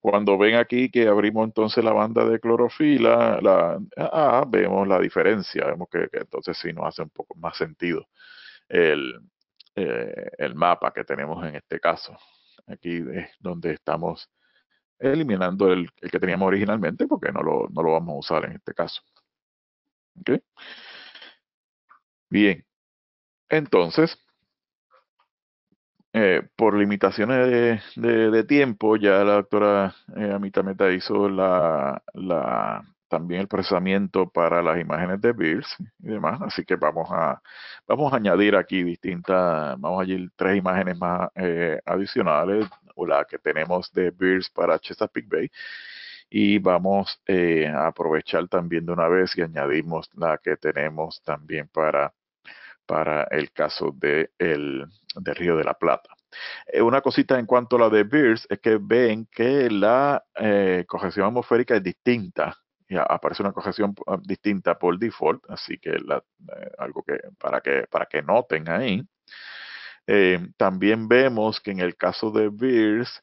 Speaker 1: Cuando ven aquí que abrimos entonces la banda de clorofila, la, ah, ah, vemos la diferencia, vemos que, entonces sí nos hace un poco más sentido el, eh, el mapa que tenemos en este caso. Aquí es donde estamos eliminando el, el que teníamos originalmente porque no lo, no lo, vamos a usar en este caso. Bien, entonces, eh, por limitaciones de, de, tiempo, ya la doctora eh, Amita Meta hizo la, la también el procesamiento para las imágenes de BIRS y demás. Así que vamos a, vamos a añadir aquí distintas, vamos a añadir tres imágenes más eh, adicionales, o la que tenemos de BIRS para Chesapeake Bay. Y vamos eh, a aprovechar también de una vez y añadimos la que tenemos también para, para el caso de del Río de la Plata eh, una cosita en cuanto a la de Beers es que ven que la eh, corrección atmosférica es distinta aparece una cojeción ah, distinta por default, así que eh, algo que para que para que noten ahí. Eh, también vemos que en el caso de Beers,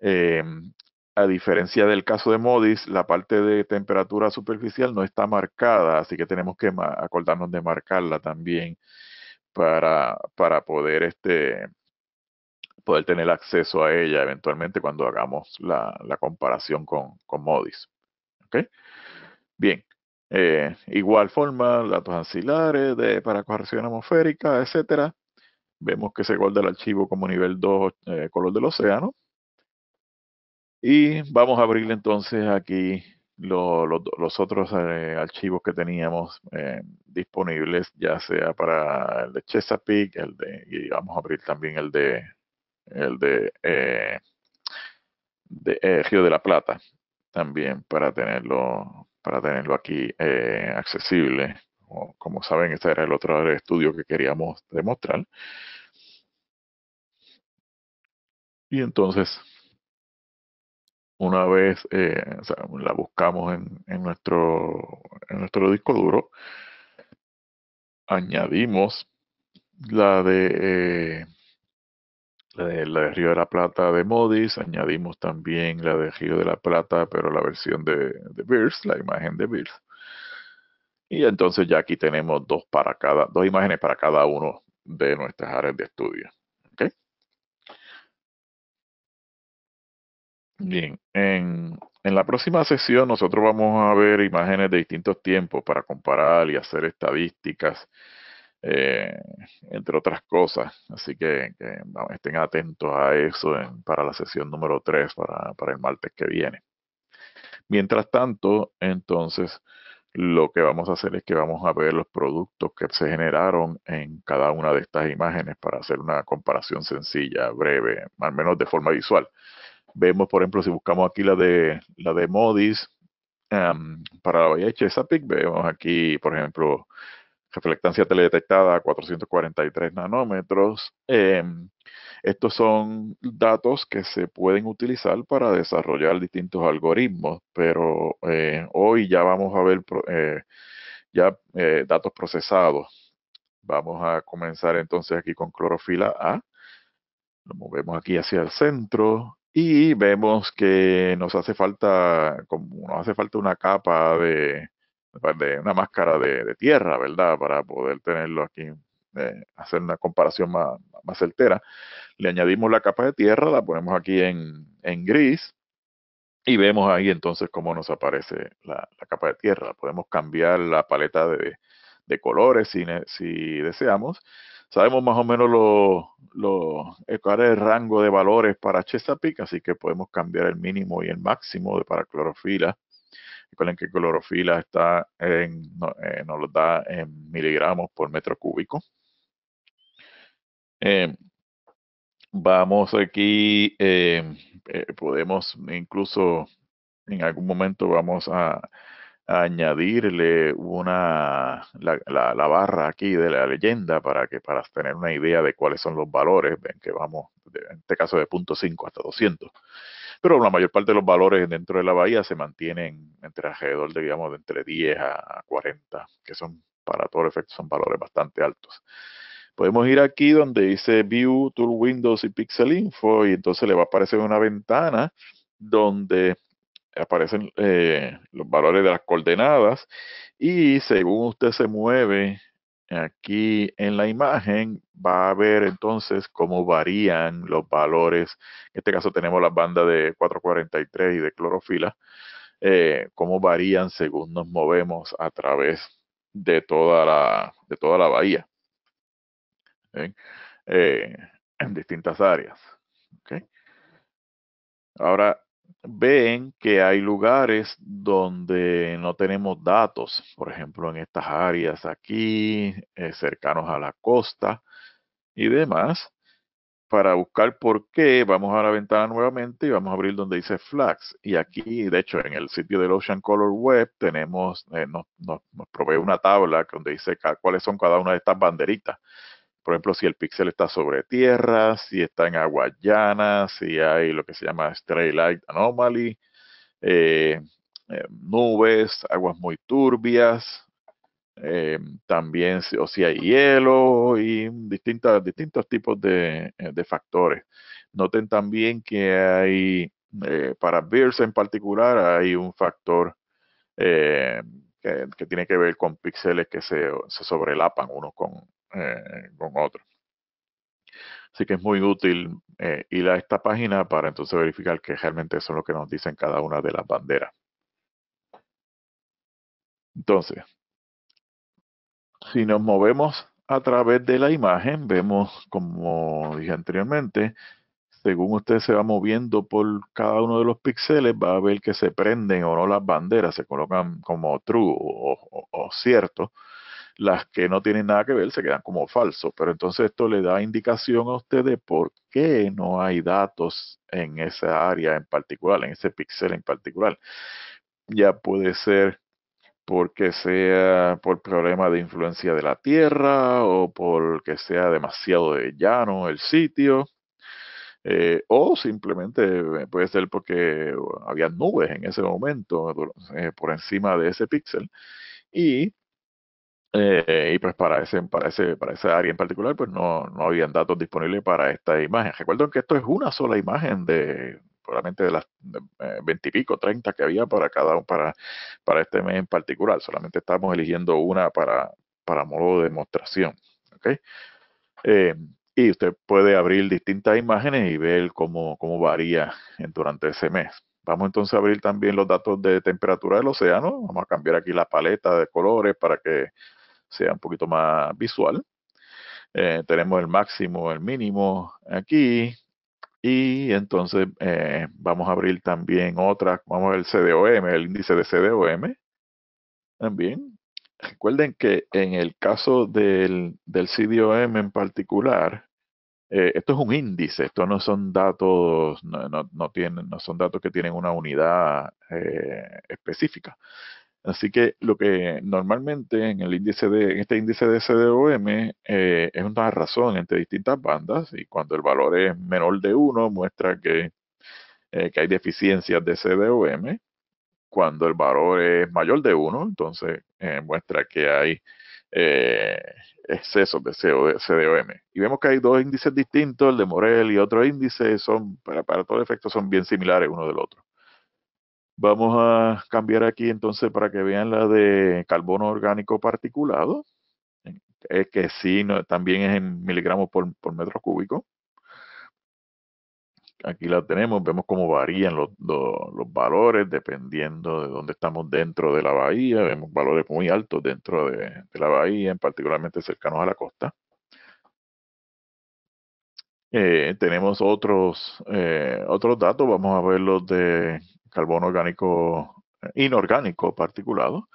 Speaker 1: em, a diferencia del caso de Modis, la parte de temperatura superficial no está marcada, así que tenemos que acordarnos de marcarla también para, para poder este poder tener acceso a ella eventualmente cuando hagamos la, comparación con Modis. ¿okay? Bien. Eh, igual forma, datos ancillares, de, para corrección atmosférica, etcétera. Vemos que se guarda el archivo como nivel 2 eh, color del océano. Y vamos a abrir entonces aquí los otros eh, archivos que teníamos disponibles, ya sea para el de Chesapeake, el de, y vamos a abrir también el de el de Río de la Plata también para tenerlo, para tenerlo aquí eh, accesible. Como, saben, este era el otro estudio que queríamos demostrar. Y entonces, una vez eh, la buscamos en, en, nuestro, en nuestro disco duro, añadimos la de... Eh, la de, Río de la Plata de Modis, añadimos también la de Río de la Plata, pero la versión de, de la imagen de BIRS. Y entonces ya aquí tenemos dos para cada, dos imágenes para cada uno de nuestras áreas de estudio. ¿okay? Bien, en, en la próxima sesión nosotros vamos a ver imágenes de distintos tiempos para comparar y hacer estadísticas eh, entre otras cosas. Así que, estén atentos a eso para la sesión número 3, para, el martes que viene. Mientras tanto, entonces, lo que vamos a hacer es que vamos a ver los productos que se generaron en cada una de estas imágenes para hacer una comparación sencilla, breve, al menos de forma visual. Vemos, por ejemplo, si buscamos aquí la de, la de Modis em, para la Bahía vemos aquí, por ejemplo, reflectancia teledetectada a 443 nanómetros. Em, estos son datos que se pueden utilizar para desarrollar distintos algoritmos, pero eh, hoy ya vamos a ver eh, ya eh, datos procesados. Vamos a comenzar entonces aquí con clorofila A. Lo movemos aquí hacia el centro y vemos que nos hace falta, como nos hace falta una capa de, pues, de una máscara de, tierra, ¿verdad? Para poder tenerlo aquí, eh, hacer una comparación más, más, certera. Le añadimos la capa de tierra, la ponemos aquí en, en gris y vemos ahí entonces cómo nos aparece la, capa de tierra. Podemos cambiar la paleta de, de colores si, si, deseamos. Sabemos más o menos lo, eh, cuál es el rango de valores para Chesapeake, así que podemos cambiar el mínimo y el máximo de para clorofila Recuerden que clorofila está en, eh, nos lo da en miligramos por metro cúbico. Em, vamos aquí, em, eh, podemos incluso en algún momento vamos a, añadirle una la, barra aquí de la leyenda para que para tener una idea de cuáles son los valores ven que vamos en este caso de 0.5 hasta 200 pero la mayor parte de los valores dentro de la bahía se mantienen entre alrededor digamos, de entre 10 a 40, que son para todo efecto son valores bastante altos. Podemos ir aquí donde dice View, Tool Windows y Pixel Info y entonces le va a aparecer una ventana donde aparecen eh, los valores de las coordenadas y según usted se mueve Aquí en la imagen va a ver entonces cómo varían los valores. En este caso tenemos la banda de 443 y de clorofila. Eh, cómo varían según nos movemos a través de toda la, de toda la bahía. Eh, en distintas áreas. Ahora ven que hay lugares donde no tenemos datos, por ejemplo, en estas áreas aquí, eh, cercanos a la costa y demás. Para buscar por qué, vamos a la ventana nuevamente y vamos a abrir donde dice Flags. Y aquí, de hecho, en el sitio del Ocean Color Web, tenemos, eh, nos, provee una tabla donde dice cuáles son cada una de estas banderitas por ejemplo, si el píxel está sobre tierra, si está en agua llana, si hay lo que se llama stray light anomaly, eh, eh, nubes, aguas muy turbias, eh, también o si hay hielo y distintos tipos de, factores. Noten también que hay, para BIRS en particular, hay un factor que, tiene que ver con píxeles que se, sobrelapan unos con, eh, con otro. Así que es muy útil eh, ir a esta página para entonces verificar que realmente eso es lo que nos dicen cada una de las banderas. Entonces, si nos movemos a través de la imagen, vemos, como dije anteriormente, según usted se va moviendo por cada uno de los píxeles, va a ver que se prenden o no las banderas, se colocan como true o cierto las que no tienen nada que ver se quedan como falsos, pero entonces esto le da indicación a usted de por qué no hay datos en esa área en particular, en ese píxel en particular. Ya puede ser porque sea por problema de influencia de la Tierra o porque sea demasiado llano el sitio. Eh, o simplemente puede ser porque había nubes en ese momento eh, por encima de ese píxel y eh, y pues para ese, para ese, para esa área en particular, pues no, no habían datos disponibles para esta imagen. Recuerden que esto es una sola imagen de probablemente de las eh, veintipico, treinta que había para cada para, para este mes en particular. Solamente estamos eligiendo una para, para modo de demostración. Eh, y usted puede abrir distintas imágenes y ver cómo, cómo varía en, durante ese mes. Vamos entonces a abrir también los datos de temperatura del océano. Vamos a cambiar aquí la paleta de colores para que sea un poquito más visual. Eh, tenemos el máximo, el mínimo aquí. Y entonces eh, vamos a abrir también otra, vamos a ver el CDOM, el índice de CDOM. También. Recuerden que en el caso del, del CDOM en particular, eh, esto es un índice, esto no son datos, no, no, no, tienen, no son datos que tienen una unidad específica. Así que lo que normalmente en el índice de, este índice de CDOM eh, es una razón entre distintas bandas y cuando el valor es menor de 1 muestra eh, que, hay deficiencias de CDOM. Cuando el valor es mayor de 1, entonces eh, muestra que hay excesos de CDOM. Y vemos que hay dos índices distintos, el de Morel y otro índice, son para, para todo efecto son bien similares uno del otro. Vamos a cambiar aquí entonces para que vean la de carbono orgánico particulado, es eh, que sí, también es en miligramos por, metro cúbico. Aquí la tenemos, vemos cómo varían los, los, valores dependiendo de dónde estamos dentro de la bahía. Vemos valores muy altos dentro de, la bahía, particularmente cercanos a la costa. Eh, tenemos otros, eh, otros datos, vamos a ver los de carbono orgánico inorgánico particulado.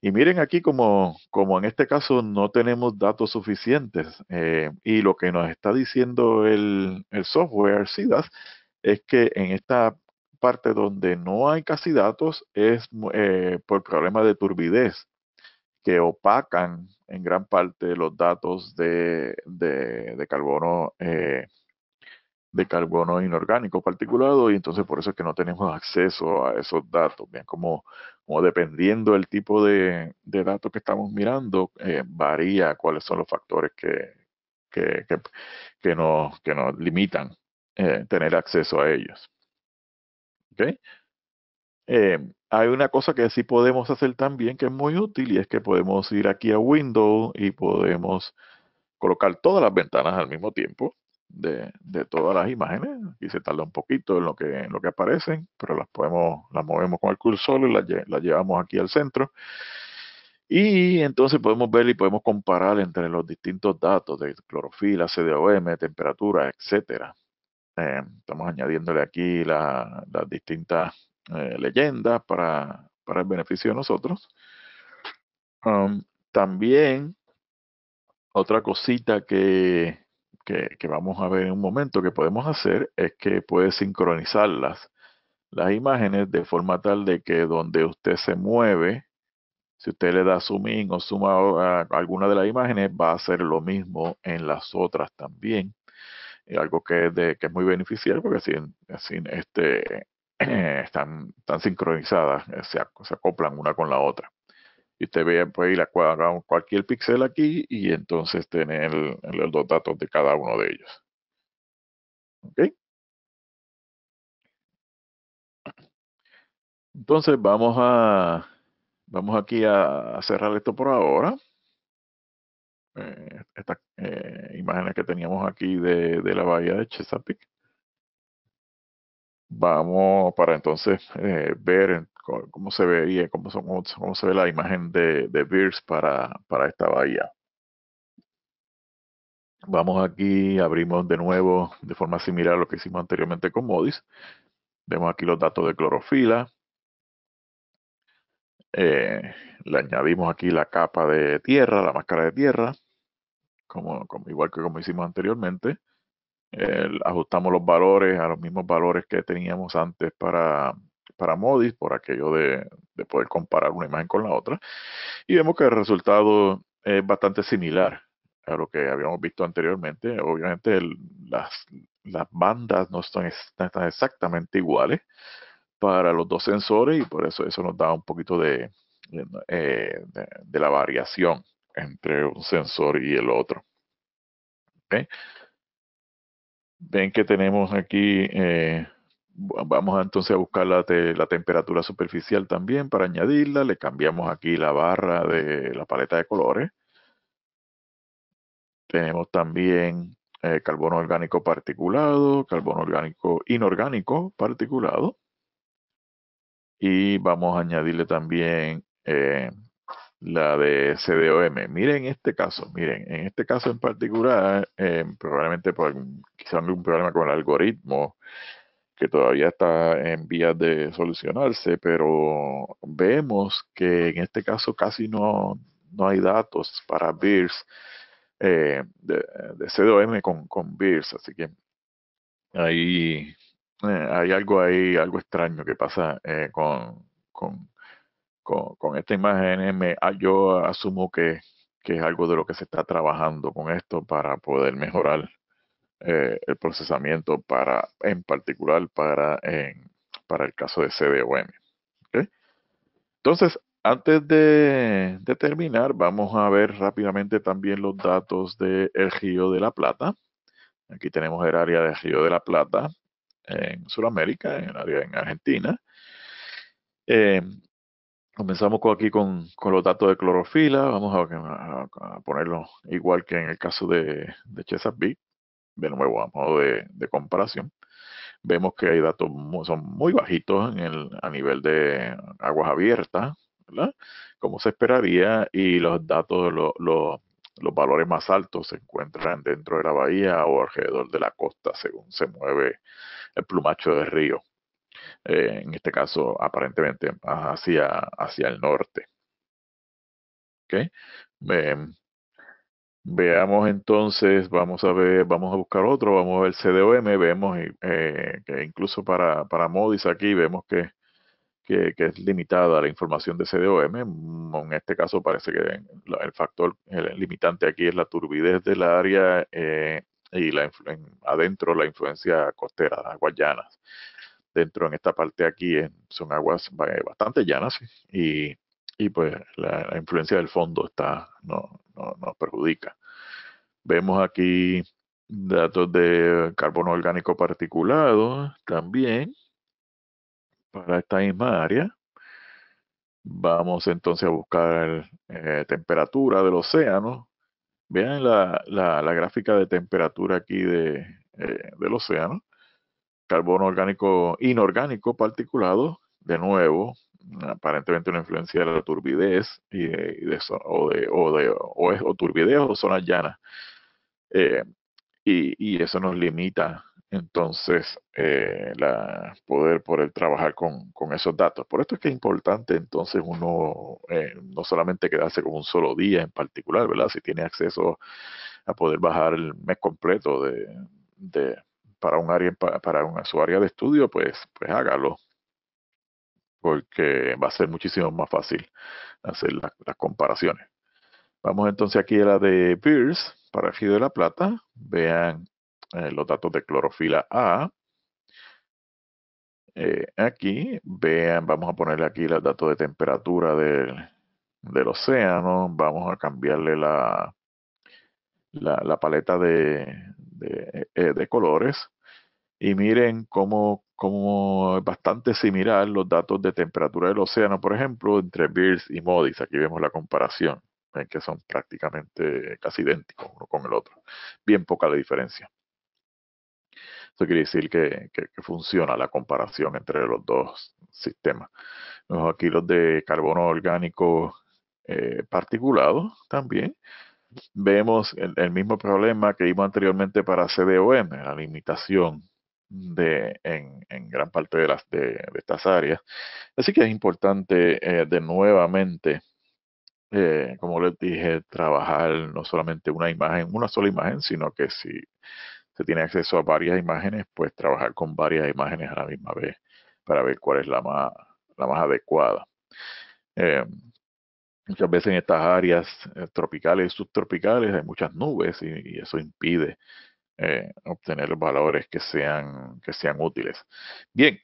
Speaker 1: Y miren aquí como, como en este caso no tenemos datos suficientes eh, y lo que nos está diciendo el, software SIDAS es que en esta parte donde no hay casi datos es eh, por problemas de turbidez que opacan en gran parte los datos de, carbono eh, de carbono inorgánico particulado y entonces por eso es que no tenemos acceso a esos datos. Bien, como, dependiendo del tipo de, datos que estamos mirando, eh, varía cuáles son los factores que, que, que, nos, que nos limitan eh, tener acceso a ellos. ¿Okay? Eh, hay una cosa que sí podemos hacer también que es muy útil y es que podemos ir aquí a Windows y podemos colocar todas las ventanas al mismo tiempo de, todas las imágenes. Aquí se tarda un poquito en lo que, en lo que aparecen, pero las podemos, las movemos con el cursor y las, llevamos aquí al centro. Y entonces podemos ver y podemos comparar entre los distintos datos de clorofila, CDOM, temperatura, etcétera. Eh, estamos añadiéndole aquí las distintas eh, leyendas para, el beneficio de nosotros. Um, también otra cosita que, que, vamos a ver en un momento que podemos hacer es que puede sincronizar las imágenes, de forma tal de que donde usted se mueve, si usted le da zoom o suma a alguna de las imágenes, va a hacer lo mismo en las otras también. Y algo que es, de, que es muy beneficial porque así, así este, están, tan sincronizadas, eh, se acoplan una con la otra y usted vean pues, la cualquier píxel aquí y entonces tener los dos los datos de cada uno de
Speaker 2: ellos. ¿Ok?
Speaker 1: Entonces vamos a vamos aquí a, cerrar esto por ahora. Eh, estas eh, imágenes que teníamos aquí de, la bahía de Chesapeake. Vamos para entonces eh, ver cómo se vería, cómo, son, cómo se ve la imagen de, de para, esta bahía. Vamos aquí, abrimos de nuevo de forma similar a lo que hicimos anteriormente con Modis. Vemos aquí los datos de clorofila. Eh, le añadimos aquí la capa de tierra, la máscara de tierra, como, igual que como hicimos anteriormente. Eh, ajustamos los valores a los mismos valores que teníamos antes para para Modis por aquello de, poder comparar una imagen con la otra. Y vemos que el resultado es bastante similar a lo que habíamos visto anteriormente. Obviamente las, bandas no están, exactamente iguales para los dos sensores y por eso eso nos da un poquito de, de, eh, la variación entre un sensor y el otro. Ven que tenemos aquí eh, Vamos entonces a buscar la, la, temperatura superficial también para añadirla. Le cambiamos aquí la barra de la paleta de colores. Tenemos también eh, carbono orgánico particulado, carbono orgánico inorgánico particulado. Y vamos a añadirle también eh, la de CDOM. Miren este caso, miren, en este caso en particular, eh, probablemente por quizás quizá un problema con el algoritmo que todavía está en vías de solucionarse, pero vemos que en este caso casi no, no hay datos para BIRS, eh, de, C CDOM con, con BIRS, así que ahí eh, hay algo ahí, algo extraño que pasa eh, con, con, esta imagen. Ah, yo asumo que, que es algo de lo que se está trabajando con esto para poder mejorar eh, el procesamiento para, en particular para, para el caso de CDOM. Entonces, antes de, terminar, vamos a ver rápidamente también los datos del de Río de la Plata. Aquí tenemos el área del Río de la Plata en Sudamérica, en el área en Argentina. Eh, comenzamos aquí con, los datos de clorofila. Vamos a, ponerlo igual que en el caso de, de Chesapeake de nuevo, a modo de, comparación, vemos que hay datos muy, son muy bajitos en a nivel de aguas abiertas, ¿verdad? Como se esperaría, y los datos, los valores más altos se encuentran dentro de la bahía o alrededor de la costa, según se mueve el plumacho del río. Eh, en este caso, aparentemente, hacia, hacia el norte. ¿Okay? Em, Veamos entonces, vamos a ver, vamos a buscar otro, vamos a ver CDOM, vemos eh, eh, que incluso para, para Modis aquí vemos que, que, es limitada la información de CDOM, mm, en este caso parece que el factor limitante aquí es la turbidez del área eh, y la adentro la influencia costera, las aguas llanas. Dentro en esta parte aquí son aguas bastante llanas y, y pues la, la influencia del fondo está, no, no, nos perjudica. Vemos aquí datos de carbono orgánico particulado también para esta misma área. Vamos entonces a buscar eh, temperatura del océano. Vean la, la, gráfica de temperatura aquí de, eh, del océano. Carbono orgánico inorgánico particulado, de nuevo, aparentemente una influencia de la turbidez y de, o, de, o, es, o turbidez o zonas llanas. Eh, y, y, eso nos limita entonces eh, la, poder, poder trabajar con, con, esos datos. Por esto es que es importante entonces uno eh, no solamente quedarse con un solo día en particular, ¿verdad? Si tiene acceso a poder bajar el mes completo de, para un área para un, su área de estudio, pues, pues hágalo porque va a ser muchísimo más fácil hacer las comparaciones. Vamos entonces aquí a la de Beers para el Río de la Plata. Vean eh, los datos de clorofila A. Eh, aquí, vean, vamos a ponerle aquí los datos de temperatura del, océano. Vamos a cambiarle la, paleta de eh, colores y miren cómo, es bastante similar los datos de temperatura del océano, por ejemplo, entre BIRS y Modis. Aquí vemos la comparación. Ven que son prácticamente casi idénticos uno con el otro. Bien poca la diferencia. Eso quiere decir que, funciona la comparación entre los dos sistemas. aquí los de carbono orgánico eh, particulado también. Vemos el, mismo problema que vimos anteriormente para CDOM, la limitación de, en, en, gran parte de, las, de, estas áreas. Así que es importante eh, de nuevamente, eh, como les dije, trabajar no solamente una imagen, una sola imagen, sino que si se tiene acceso a varias imágenes, pues trabajar con varias imágenes a la misma vez para ver cuál es la más, la más adecuada. Eh, muchas veces en estas áreas eh, tropicales y subtropicales hay muchas nubes y eso impide eh, obtener valores que sean, que sean útiles. Bien,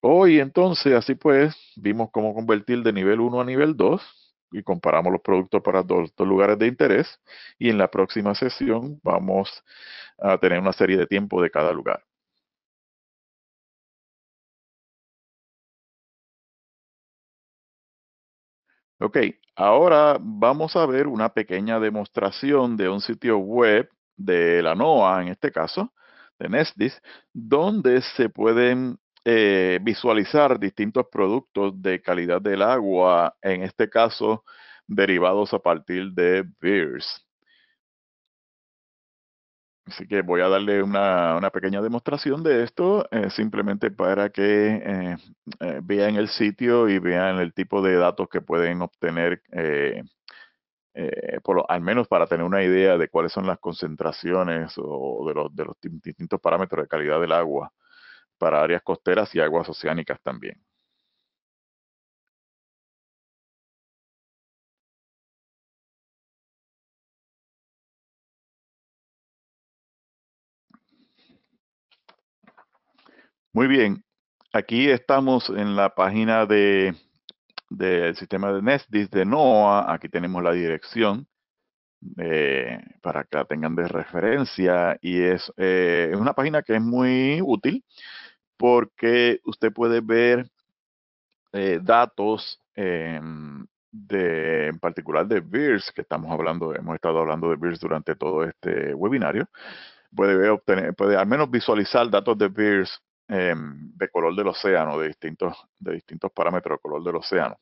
Speaker 1: hoy entonces, así pues, vimos cómo convertir de nivel 1 a nivel 2, y comparamos los productos para dos, dos, lugares de interés y en la próxima sesión vamos a tener una serie de tiempo de cada lugar. Ok, ahora vamos a ver una pequeña demostración de un sitio web de la NOAA, en este caso, de Nestis donde se pueden eh, visualizar distintos productos de calidad del agua, en este caso derivados a partir de beers. Así que voy a darle una, pequeña demostración de esto, eh, simplemente para que eh, vean el sitio y vean el tipo de datos que pueden obtener eh, por lo, al menos para tener una idea de cuáles son las concentraciones o de los, de los distintos parámetros de calidad del agua para áreas costeras y aguas oceánicas también. Muy bien, aquí estamos en la página de del sistema de nest de NOAA. Ah, aquí tenemos la dirección eh, para que la tengan de referencia y eh, es, una página que es muy útil porque usted puede ver eh, datos em, de, en particular de BIRS, que estamos hablando, hemos estado hablando de BIRS durante todo este webinario. Puede, obtener, puede al menos visualizar datos de BIRS Em, de color del océano, de distintos, de distintos parámetros de color del océano.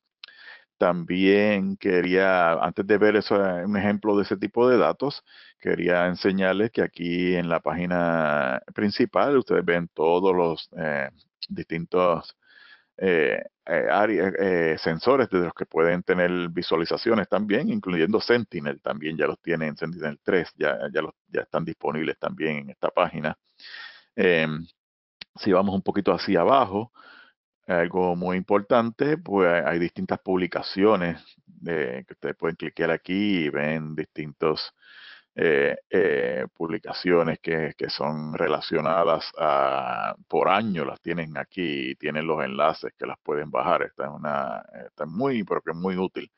Speaker 1: También quería, antes de ver eso, un ejemplo de ese tipo de datos, quería enseñarles que aquí en la página principal ustedes ven todos los eh, distintos eh, eh, sensores de los que pueden tener visualizaciones también, incluyendo Sentinel también, ya los tienen, Sentinel 3, ya, ya, ya están disponibles también en esta página. Em, si vamos un poquito hacia abajo, algo muy importante, pues hay distintas publicaciones eh, que ustedes pueden cliquear aquí y ven distintas eh, eh, publicaciones que, son relacionadas a, por año, las tienen aquí, tienen los enlaces que las pueden bajar. Esta es una, muy, pero que es muy útil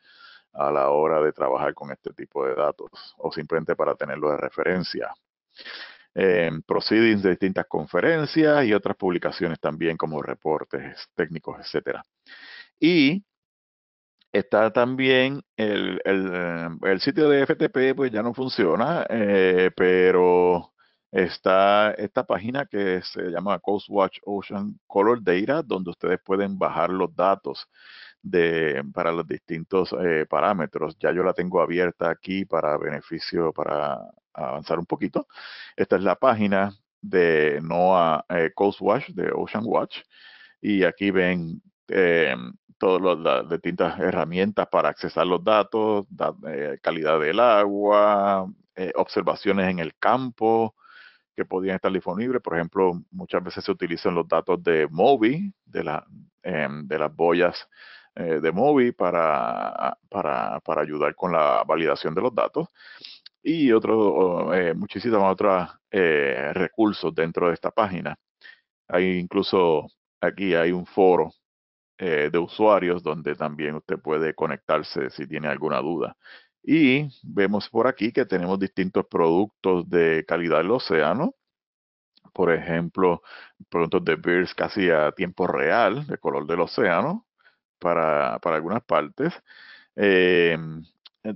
Speaker 1: a la hora de trabajar con este tipo de datos o simplemente para tenerlo de referencia en proceedings de distintas conferencias y otras publicaciones también como reportes técnicos, etcétera. Y está también el, eh, sitio de FTP, pues ya no funciona, eh, pero está esta página que se llama Coastwatch Ocean Color Data, donde ustedes pueden bajar los datos de, para los distintos eh, parámetros. Ya yo la tengo abierta aquí para beneficio, para avanzar un poquito. Esta es la página de NOAA eh, Coast Watch, de Ocean Watch, y aquí ven eh, todas las distintas herramientas para accesar los datos, calidad del agua, observaciones en el campo que podían estar disponibles. Por ejemplo, muchas veces se utilizan los datos de MOVI de, la, em, de las boyas eh, de móvil para, para, ayudar con la validación de los datos y otros, oh, eh, muchísimos otros eh, recursos dentro de esta página. Hay incluso aquí hay un foro eh, de usuarios donde también usted puede conectarse si tiene alguna duda. Y vemos por aquí que tenemos distintos productos de calidad del océano. Por ejemplo, productos de Beers casi a tiempo real, de color del océano para, algunas partes. Eh,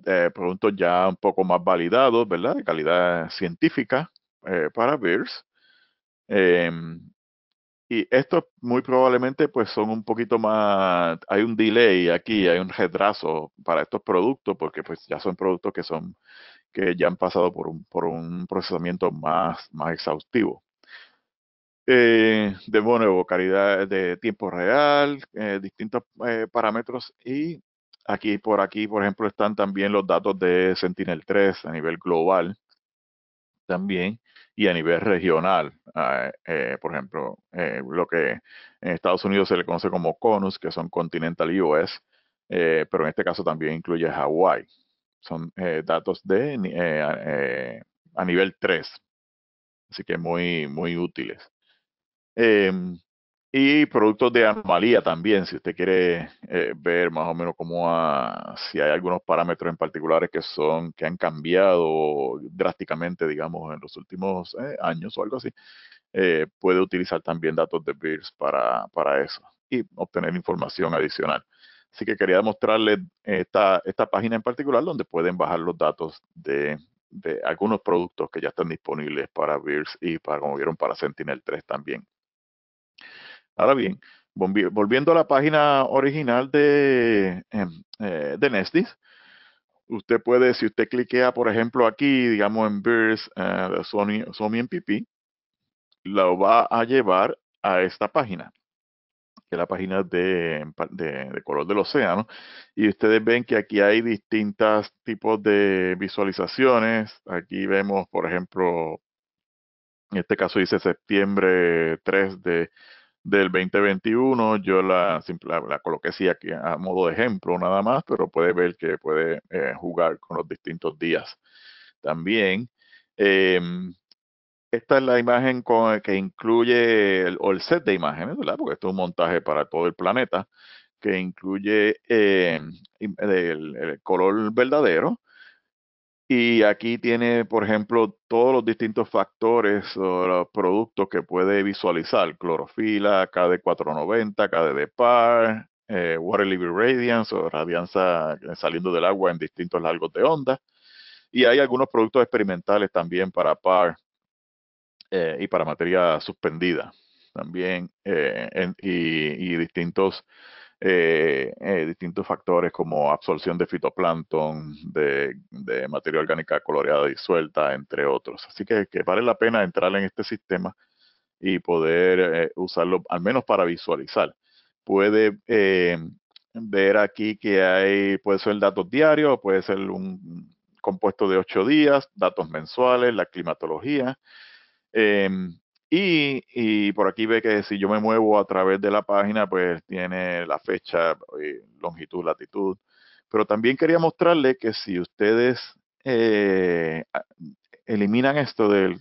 Speaker 1: eh, productos ya un poco más validados, ¿verdad? De calidad científica eh, para BIRS. y estos muy probablemente pues son un poquito más, hay un delay aquí, hay un retraso para estos productos porque pues ya son productos que son, que ya han pasado por un, por un procesamiento más, más exhaustivo. Eh, de nuevo, calidad de tiempo real, eh, distintos eh, parámetros y aquí por aquí, por ejemplo, están también los datos de Sentinel-3 a nivel global también y a nivel regional. Ah, por ejemplo, lo que en Estados Unidos se le conoce como CONUS, que son Continental US, pero en este caso también incluye Hawaii Son datos de a nivel 3, así que muy, muy útiles. Em, y productos de anomalía también, si usted quiere eh, ver más o menos cómo si hay algunos parámetros en particulares que son que han cambiado drásticamente, digamos, en los últimos eh, años o algo así, eh, puede utilizar también datos de BIRS para, para, eso y obtener información adicional. Así que quería mostrarles esta, esta página en particular donde pueden bajar los datos de, de algunos productos que ya están disponibles para BIRS y para, como vieron, para Sentinel 3 también. Ahora bien, volviendo a la página original em, eh, de, Nestis, usted puede, si usted cliquea, por ejemplo, aquí, digamos en Beers, eh, Sony, MPP, lo va a llevar a esta página, que es la página de, de, color del océano. Y ustedes ven que aquí hay distintos tipos de visualizaciones. Aquí vemos, por ejemplo, en este caso dice septiembre 3 de, del 2021, yo la, la, la coloqué así aquí a modo de ejemplo nada más, pero puede ver que puede eh, jugar con los distintos días también. Em, esta es la imagen que incluye, o el set de imágenes, ¿verdad? Porque esto es un montaje para todo el planeta, que incluye em, el color verdadero, y aquí tiene, por ejemplo, todos los distintos factores o los productos que puede visualizar: clorofila, KD490, KD par, eh, Water libre Radiance o radianza saliendo del agua en distintos largos de onda. Y hay algunos productos experimentales también para par eh, y para materia suspendida también eh, y distintos eh, eh, distintos factores como absorción de fitoplancton, de, materia orgánica coloreada disuelta, entre otros. Así que, vale la pena entrar en este sistema y poder eh, usarlo al menos para visualizar. Puede eh, ver aquí que hay, puede ser datos diarios, puede ser un compuesto de ocho días, datos mensuales, la climatología. Eh, y, por aquí ve que si yo me muevo a través de la página, pues tiene la fecha, eh, longitud, latitud. Pero también quería mostrarle que si ustedes eh, eliminan esto del,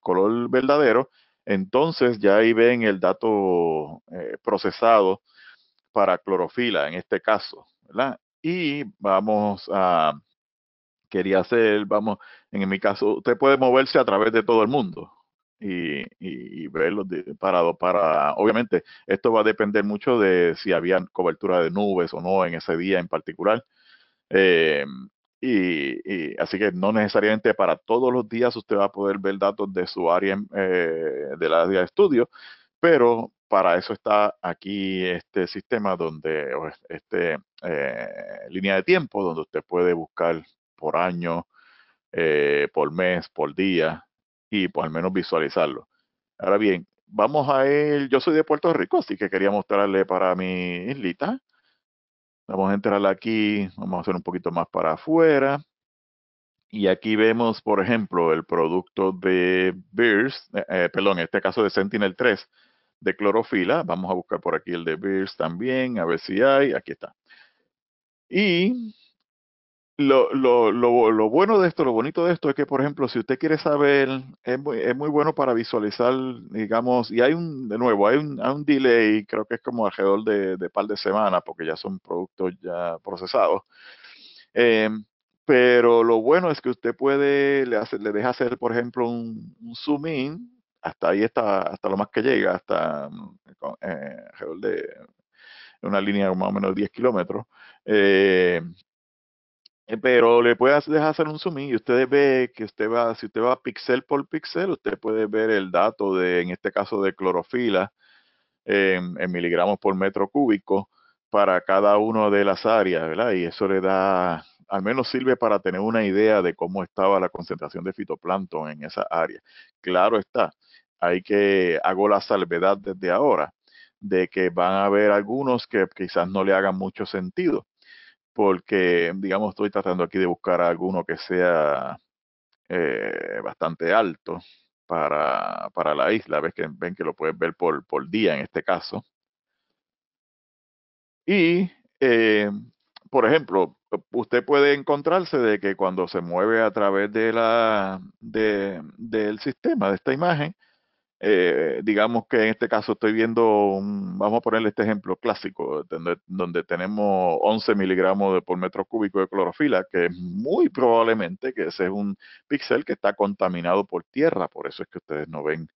Speaker 1: color verdadero, entonces ya ahí ven el dato eh, procesado para clorofila en este caso, Y vamos a, quería hacer, vamos, en mi caso, usted puede moverse a través de todo el mundo, y, y, verlos para, para, obviamente, esto va a depender mucho de si había cobertura de nubes o no en ese día en particular. Eh, y, así que no necesariamente para todos los días usted va a poder ver datos de su área eh, del área de estudio, pero para eso está aquí este sistema donde, o este eh, línea de tiempo donde usted puede buscar por año, por mes, por día, y pues al menos visualizarlo. Ahora bien, vamos a él. Yo soy de Puerto Rico, así que quería mostrarle para mi islita. Vamos a entrar aquí, vamos a hacer un poquito más para afuera. Y aquí vemos, por ejemplo, el producto de Beers, eh, eh, perdón, en este caso de Sentinel 3 de clorofila. Vamos a buscar por aquí el de Beers también, a ver si hay. Aquí está. Y lo, lo, lo, bueno de esto, lo bonito de esto es que, por ejemplo, si usted quiere saber, es muy, es muy bueno para visualizar, digamos, y hay un, de nuevo, hay un, delay, creo que es como alrededor de, de par de semanas, porque ya son productos ya procesados. Em, pero lo bueno es que usted puede, le, le deja hacer, por ejemplo, un, zoom in, hasta ahí está, hasta lo más que llega, hasta eh, alrededor de una línea más o menos 10 kilómetros. Eh, eh, pero le puedes dejar hacer un zoom y usted ve que usted va, si usted va pixel por pixel, usted puede ver el dato de, en este caso, de clorofila en miligramos por metro cúbico para cada una de las áreas, ¿verdad? Y eso le da, al menos sirve para tener una idea de cómo estaba la concentración de fitoplancton en esa área. Claro está, hay que, hago la salvedad desde ahora, de que van a haber algunos que quizás no le hagan mucho sentido porque, digamos, estoy tratando aquí de buscar alguno que sea eh, bastante alto para, para, la isla. Ves que, ven que lo puedes ver por, por día en este caso. Y, eh, por ejemplo, usted puede encontrarse de que cuando se mueve a través de la, de, del sistema, de esta imagen, eh, digamos que en este caso estoy viendo, vamos a ponerle este ejemplo clásico, donde, tenemos 11 miligramos por metro cúbico de clorofila, que es muy probablemente que ese es un píxel que está contaminado por tierra, por eso es que ustedes no ven,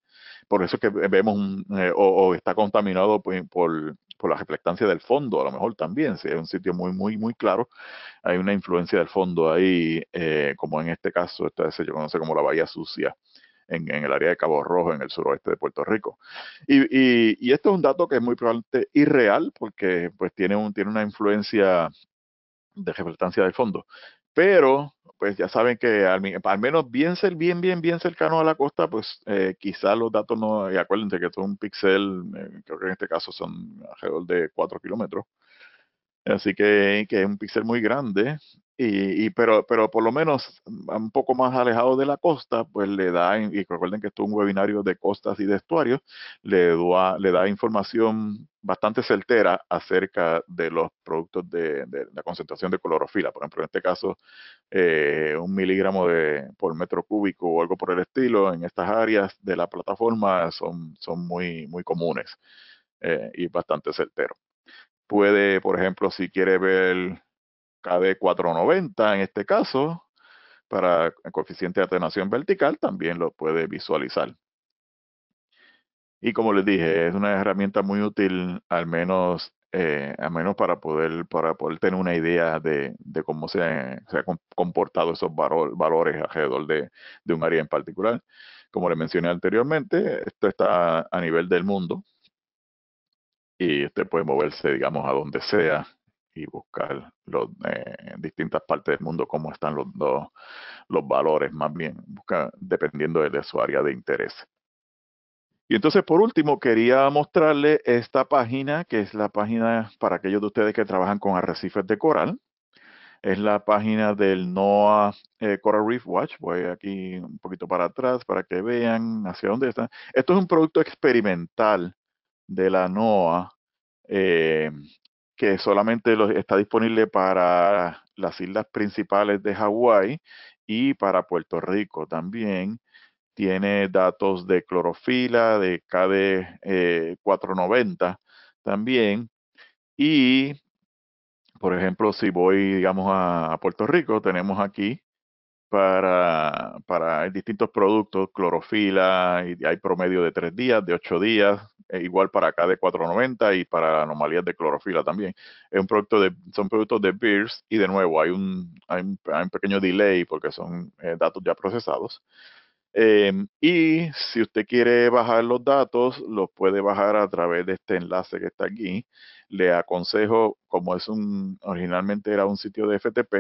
Speaker 1: por eso es que vemos eh, o, está contaminado por, por, la reflectancia del fondo, a lo mejor también, si es un sitio muy, muy, muy claro, hay una influencia del fondo ahí, eh, como en este caso, esta se conoce como la bahía sucia en, el área de Cabo Rojo, en el suroeste de Puerto Rico. Y, y, esto es un dato que es muy probablemente irreal porque pues tiene, un, tiene una influencia de reflectancia del fondo. Pero, pues ya saben que al, menos bien, bien, bien, bien cercano a la costa, pues eh, quizá los datos no, y acuérdense que todo un píxel, eh, creo que en este caso son alrededor de 4 kilómetros, Así que, que es un píxel muy grande, y, pero, pero por lo menos mm, un poco más alejado de la costa, pues le da, y recuerden que esto es un webinario de costas y de estuarios, le da, le da información bastante certera acerca de los productos de, la concentración de clorofila. Por ejemplo, en este caso, eh, un miligramo de, por metro cúbico o algo por el estilo, en estas áreas de la plataforma son, son muy, muy comunes eh, y bastante certeros puede, por ejemplo, si quiere ver KD490 en este caso, para el coeficiente de atenuación vertical, también lo puede visualizar. Y como les dije, es una herramienta muy útil, al menos, eh, al menos para, poder, para poder tener una idea de, cómo se han, se comportado esos valores alrededor de, de un área en particular. Como les mencioné anteriormente, esto está a nivel del mundo, y usted puede moverse, digamos, a donde sea y buscar los, en eh, distintas partes del mundo cómo están los, los, valores, más bien, busca, dependiendo de, su área de interés. Y entonces, por último, quería mostrarle esta página, que es la página para aquellos de ustedes que trabajan con arrecifes de coral. Es la página del NOAA eh, Coral Reef Watch. Voy aquí un poquito para atrás para que vean hacia dónde está. Esto es un producto experimental de la NOAA eh, que solamente está disponible para las islas principales de Hawái y para Puerto Rico también. Tiene datos de clorofila, de KD490 eh, también. Y, por ejemplo, si voy, digamos, a, Puerto Rico, tenemos aquí para, para distintos productos, clorofila, y hay promedio de tres días, de ocho días, igual para acá de 490 y para anomalías de clorofila también. Es un producto de, son productos de Beers y de nuevo hay un, hay un, pequeño delay porque son eh, datos ya procesados. Em, y si usted quiere bajar los datos, los puede bajar a través de este enlace que está aquí. Le aconsejo, como es un, originalmente era un sitio de FTP,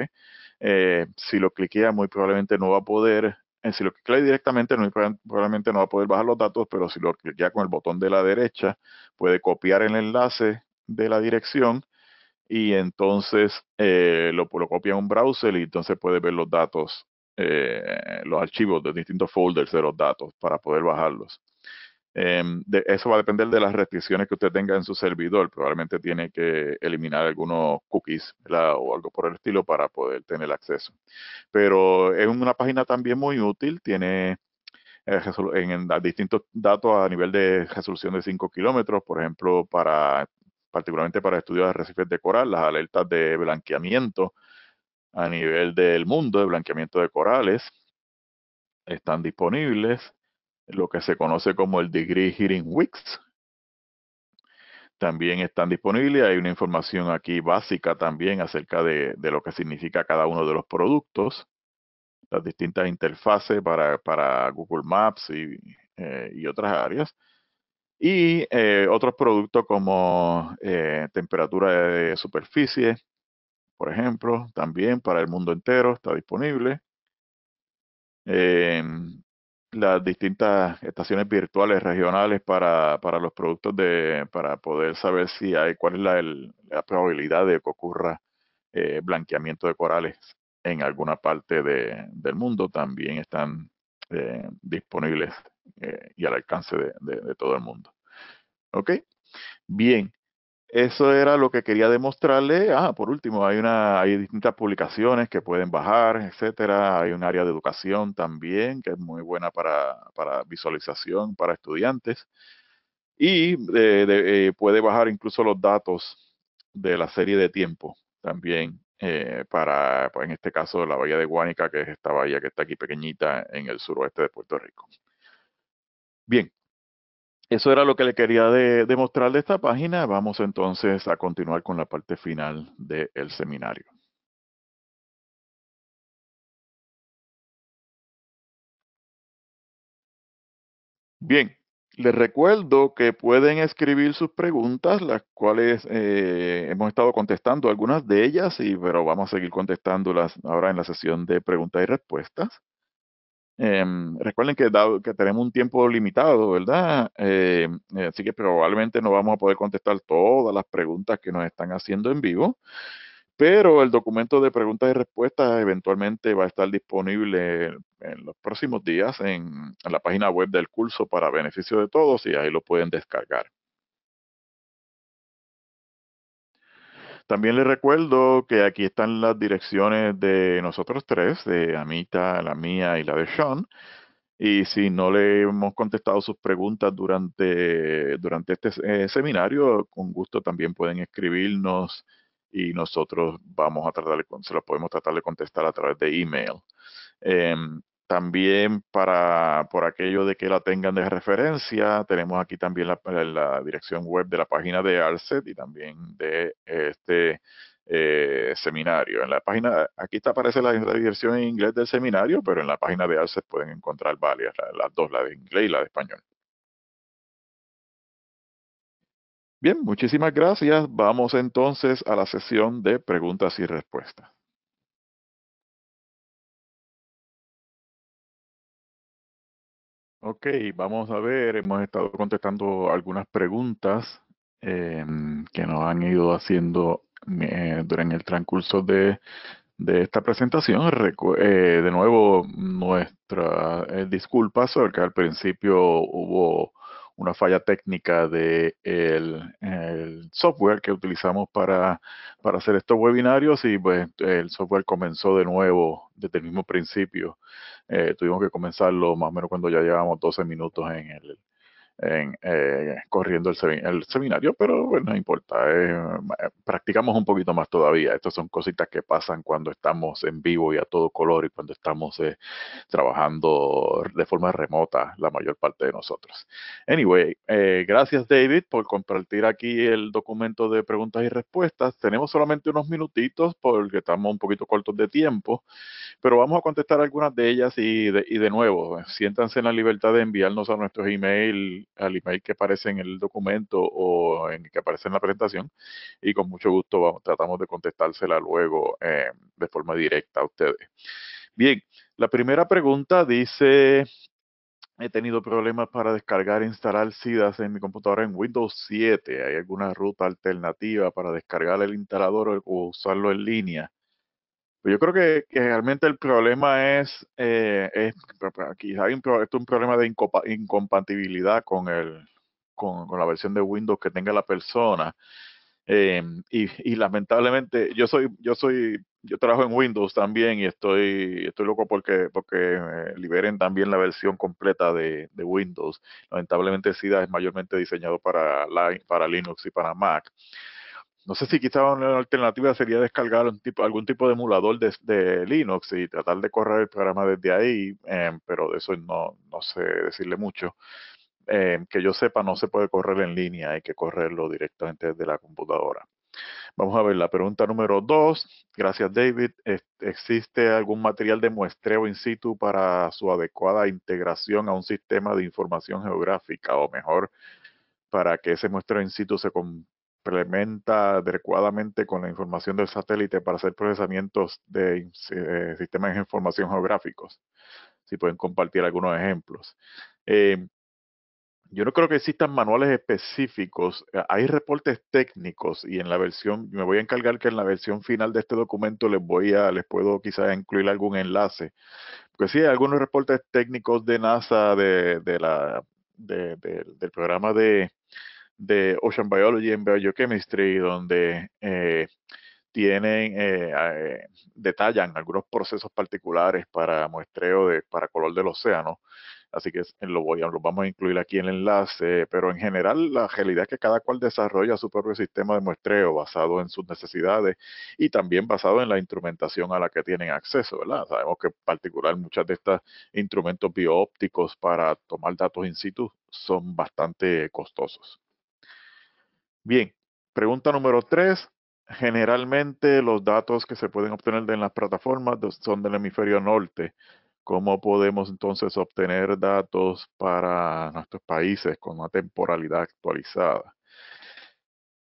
Speaker 1: eh, si lo cliquea muy probablemente no va a poder si lo que directamente, probablemente no va a poder bajar los datos, pero si lo cliquea con el botón de la derecha, puede copiar el enlace de la dirección y entonces eh, lo, copia en un browser y entonces puede ver los datos, eh, los archivos de distintos folders de los datos para poder bajarlos. Em, eso va a depender de las restricciones que usted tenga en su servidor. Probablemente tiene que eliminar algunos cookies o algo por el estilo para poder tener acceso. Pero es una página también muy útil. Tiene eh, distintos datos a nivel de resolución de 5 kilómetros, por ejemplo, para particularmente para estudios de arrecifes de coral, las alertas de blanqueamiento a nivel del mundo de blanqueamiento de corales están disponibles lo que se conoce como el Degree Heating Weeks. También están disponibles, hay una información aquí básica también acerca de, de lo que significa cada uno de los productos, las distintas interfaces para, para Google Maps y, eh, y, otras áreas. Y eh, otros productos como eh, temperatura de superficie, por ejemplo, también para el mundo entero está disponible. Em, las distintas estaciones virtuales regionales para, para los productos de para poder saber si hay cuál es la, probabilidad de que ocurra eh, blanqueamiento de corales en alguna parte de, del mundo también están eh, disponibles eh, y al alcance de, de, todo el mundo. ¿Ok? Bien, eso era lo que quería demostrarle. Ah, por último, hay, una, distintas publicaciones que pueden bajar, etcétera. Hay un área de educación también que es muy buena para, visualización para estudiantes. Y eh, eh, puede bajar incluso los datos de la serie de tiempo también eh, para, pues, en este caso, la bahía de Guánica, que es esta bahía que está aquí pequeñita en el suroeste de Puerto Rico. Bien, eso era lo que le quería demostrar de, esta página. Vamos entonces a continuar con la parte final del seminario. Bien, les recuerdo que pueden escribir sus preguntas, las cuales eh, hemos estado contestando algunas de ellas, y, pero vamos a seguir contestándolas ahora en la sesión de preguntas y respuestas. Em, recuerden que, que tenemos un tiempo limitado, ¿verdad? Eh, eh, así que probablemente no vamos a poder contestar todas las preguntas que nos están haciendo en vivo, pero el documento de preguntas y respuestas eventualmente va a estar disponible en los próximos días en la página web del curso para beneficio de todos y ahí lo pueden descargar. También les recuerdo que aquí están las direcciones de nosotros tres, de Amita, la mía y la de Sean. Y si no le hemos contestado sus preguntas durante, durante este eh, seminario, con gusto también pueden escribirnos y nosotros vamos a tratar de, se los podemos tratar de contestar a través de email. mail em, también para, por aquello de que la tengan de referencia, tenemos aquí también la, dirección web de la página de ARCET y también de este eh, seminario. En la página, aquí aparece la, dirección en inglés del seminario, pero en la página de ARCET pueden encontrar varias, las dos, la de inglés y la de español.
Speaker 2: Bien, muchísimas gracias. Vamos entonces a la sesión de preguntas y respuestas. Ok, vamos a ver,
Speaker 1: hemos estado contestando algunas preguntas em, que nos han ido haciendo eh, durante el transcurso de, de esta presentación. Eh, de nuevo, nuestra eh, disculpas, porque al principio hubo una falla técnica del de el, software que utilizamos para, para, hacer estos webinarios y pues el software comenzó de nuevo desde el mismo principio. Eh, tuvimos que comenzarlo más o menos cuando ya llevábamos 12 minutos en el, en, eh, corriendo el, seminario, pero bueno, no importa, eh, practicamos un poquito más todavía. Estas son cositas que pasan cuando estamos en vivo y a todo color y cuando estamos eh, trabajando de forma remota la mayor parte de nosotros. Anyway, gracias David por compartir aquí el documento de preguntas y respuestas. Tenemos solamente unos minutitos porque estamos un poquito cortos de tiempo, pero vamos a contestar algunas de ellas y de, y de nuevo, siéntanse en la libertad de enviarnos a nuestros email al email que aparece en el documento o en que aparece en la presentación y con mucho gusto vamos, tratamos de contestársela luego eh, de forma directa a ustedes. Bien, la primera pregunta dice, he tenido problemas para descargar e instalar SIDAS en mi computadora en Windows 7. ¿Hay alguna ruta alternativa para descargar el instalador o usarlo en línea? Pues yo creo que, realmente el problema es, eh, es pues, pues, hay un, problema de incompatibilidad con, el, con, la versión de Windows que tenga la persona. Eh, y, lamentablemente, yo soy, yo soy, yo trabajo en Windows también y estoy, estoy loco porque, porque liberen también la versión completa de, Windows. Lamentablemente SIDA es mayormente diseñado para, la, para Linux y para Mac no sé si quizá una alternativa sería descargar algún tipo de emulador de, Linux y tratar de correr el programa desde ahí, em, pero de eso no, sé decirle mucho. Em, que yo sepa, no se puede correr en línea, hay que correrlo directamente desde la computadora. Vamos a ver la pregunta número dos. Gracias, David. ¿Existe algún material de muestreo in situ para su adecuada integración a un sistema de información geográfica? O mejor, para que ese muestreo in situ se, implementa adecuadamente con la información del satélite para hacer procesamientos de eh, sistemas de información geográficos. Si pueden compartir algunos ejemplos. Eh, yo no creo que existan manuales específicos. Eh, hay reportes técnicos y en la versión, me voy a encargar que en la versión final de este documento les voy a, les puedo quizás incluir algún enlace. Porque sí, hay algunos reportes técnicos de NASA, de, del programa de de Ocean Biology and Biochemistry, donde eh, tienen, eh, eh, detallan algunos procesos particulares para muestreo de, para color del océano. Así que lo, voy a, vamos a incluir aquí en el enlace, pero en general la realidad es que cada cual desarrolla su propio sistema de muestreo basado en sus necesidades y también basado en la instrumentación a la que tienen acceso, ¿verdad? Sabemos que en particular muchas de estas instrumentos bioópticos para tomar datos in situ son bastante costosos. Bien, pregunta número tres. Generalmente los datos que se pueden obtener de las plataformas son del hemisferio norte. ¿Cómo podemos entonces obtener datos para nuestros países con una temporalidad actualizada?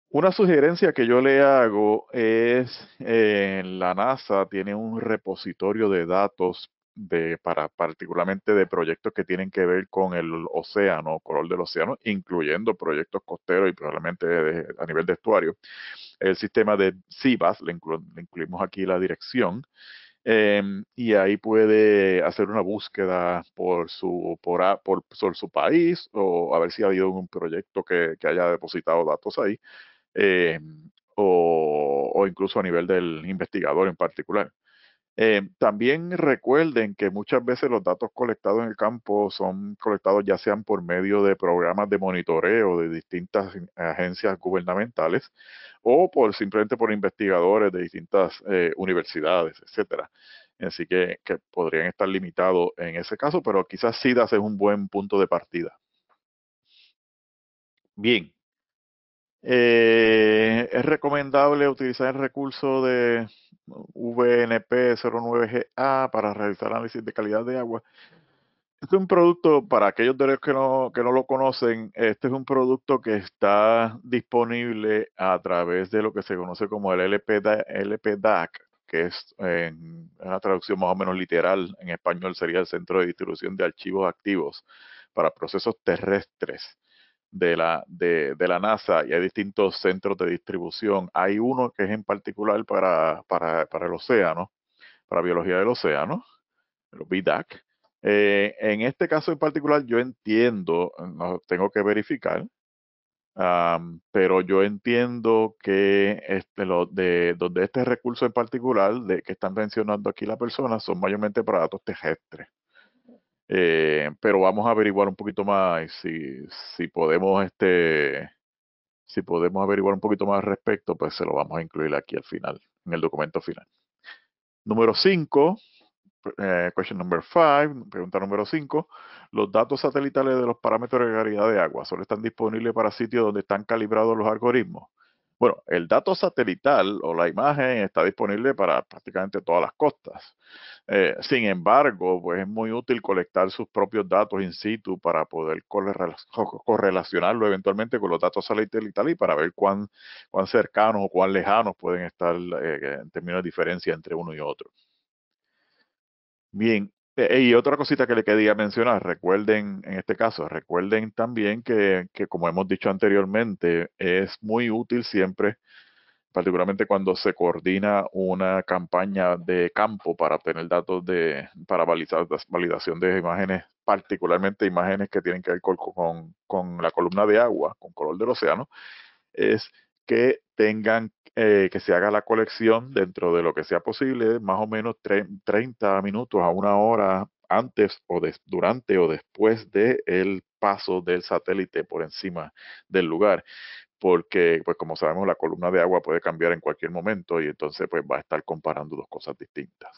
Speaker 1: Una sugerencia que yo le hago es, eh, la NASA tiene un repositorio de datos de, para particularmente de proyectos que tienen que ver con el océano, color del océano, incluyendo proyectos costeros y probablemente a nivel de estuario. El sistema de CIBAS, le, incluimos aquí la dirección, em, y ahí puede hacer una búsqueda por su, por, por, su país o a ver si ha habido un proyecto que, haya depositado datos ahí. Em, o, incluso a nivel del investigador en particular. Eh, también recuerden que muchas veces los datos colectados en el campo son colectados ya sean por medio de programas de monitoreo de distintas agencias gubernamentales o por simplemente por investigadores de distintas eh, universidades, etcétera. Así que, que, podrían estar limitados en ese caso, pero quizás SIDAS es un buen punto de partida. Bien, eh, es recomendable utilizar el recurso de VNP09GA para realizar análisis de calidad de agua. Este es un producto, para aquellos de los que no, que no lo conocen, este es un producto que está disponible a través de lo que se conoce como el LPDAC, que es en una traducción más o menos literal, en español sería el Centro de Distribución de Archivos Activos para Procesos Terrestres de la, de, la NASA y hay distintos centros de distribución. Hay uno que es en particular para, el océano, para biología del océano, el BIDAC. Eh, en este caso en particular yo entiendo, no, tengo que verificar, pero yo entiendo que este, de, donde este recurso en particular de, que están mencionando aquí las personas son mayormente para datos terrestres. Eh, pero vamos a averiguar un poquito más si, si podemos este si podemos averiguar un poquito más al respecto, pues se lo vamos a incluir aquí al final, en el documento final. Número 5, eh, question number 5, pregunta número 5, los datos satelitales de los parámetros de calidad de agua solo están disponibles para sitios donde están calibrados los algoritmos. Bueno, el dato satelital o la imagen está disponible para prácticamente todas las costas. Eh, sin embargo, pues es muy útil colectar sus propios datos in situ para poder correlacionarlo eventualmente con los datos satelitales y para ver cuán, cuán cercanos o cuán lejanos pueden estar eh, en términos de diferencia entre uno y otro. Bien, eh, y otra cosita que le quería mencionar, recuerden, en este caso, recuerden también que, como hemos dicho anteriormente, es muy útil siempre particularmente cuando se coordina una campaña de campo para obtener datos de, para validar, validación de imágenes, particularmente imágenes que tienen que ver con, con, con, la columna de agua, con color del océano, es que tengan eh, que se haga la colección dentro de lo que sea posible, más o menos 30 minutos a una hora antes o durante o después del el paso del satélite por encima del lugar porque pues como sabemos la columna de agua puede cambiar en cualquier momento y entonces pues va a estar comparando dos cosas distintas.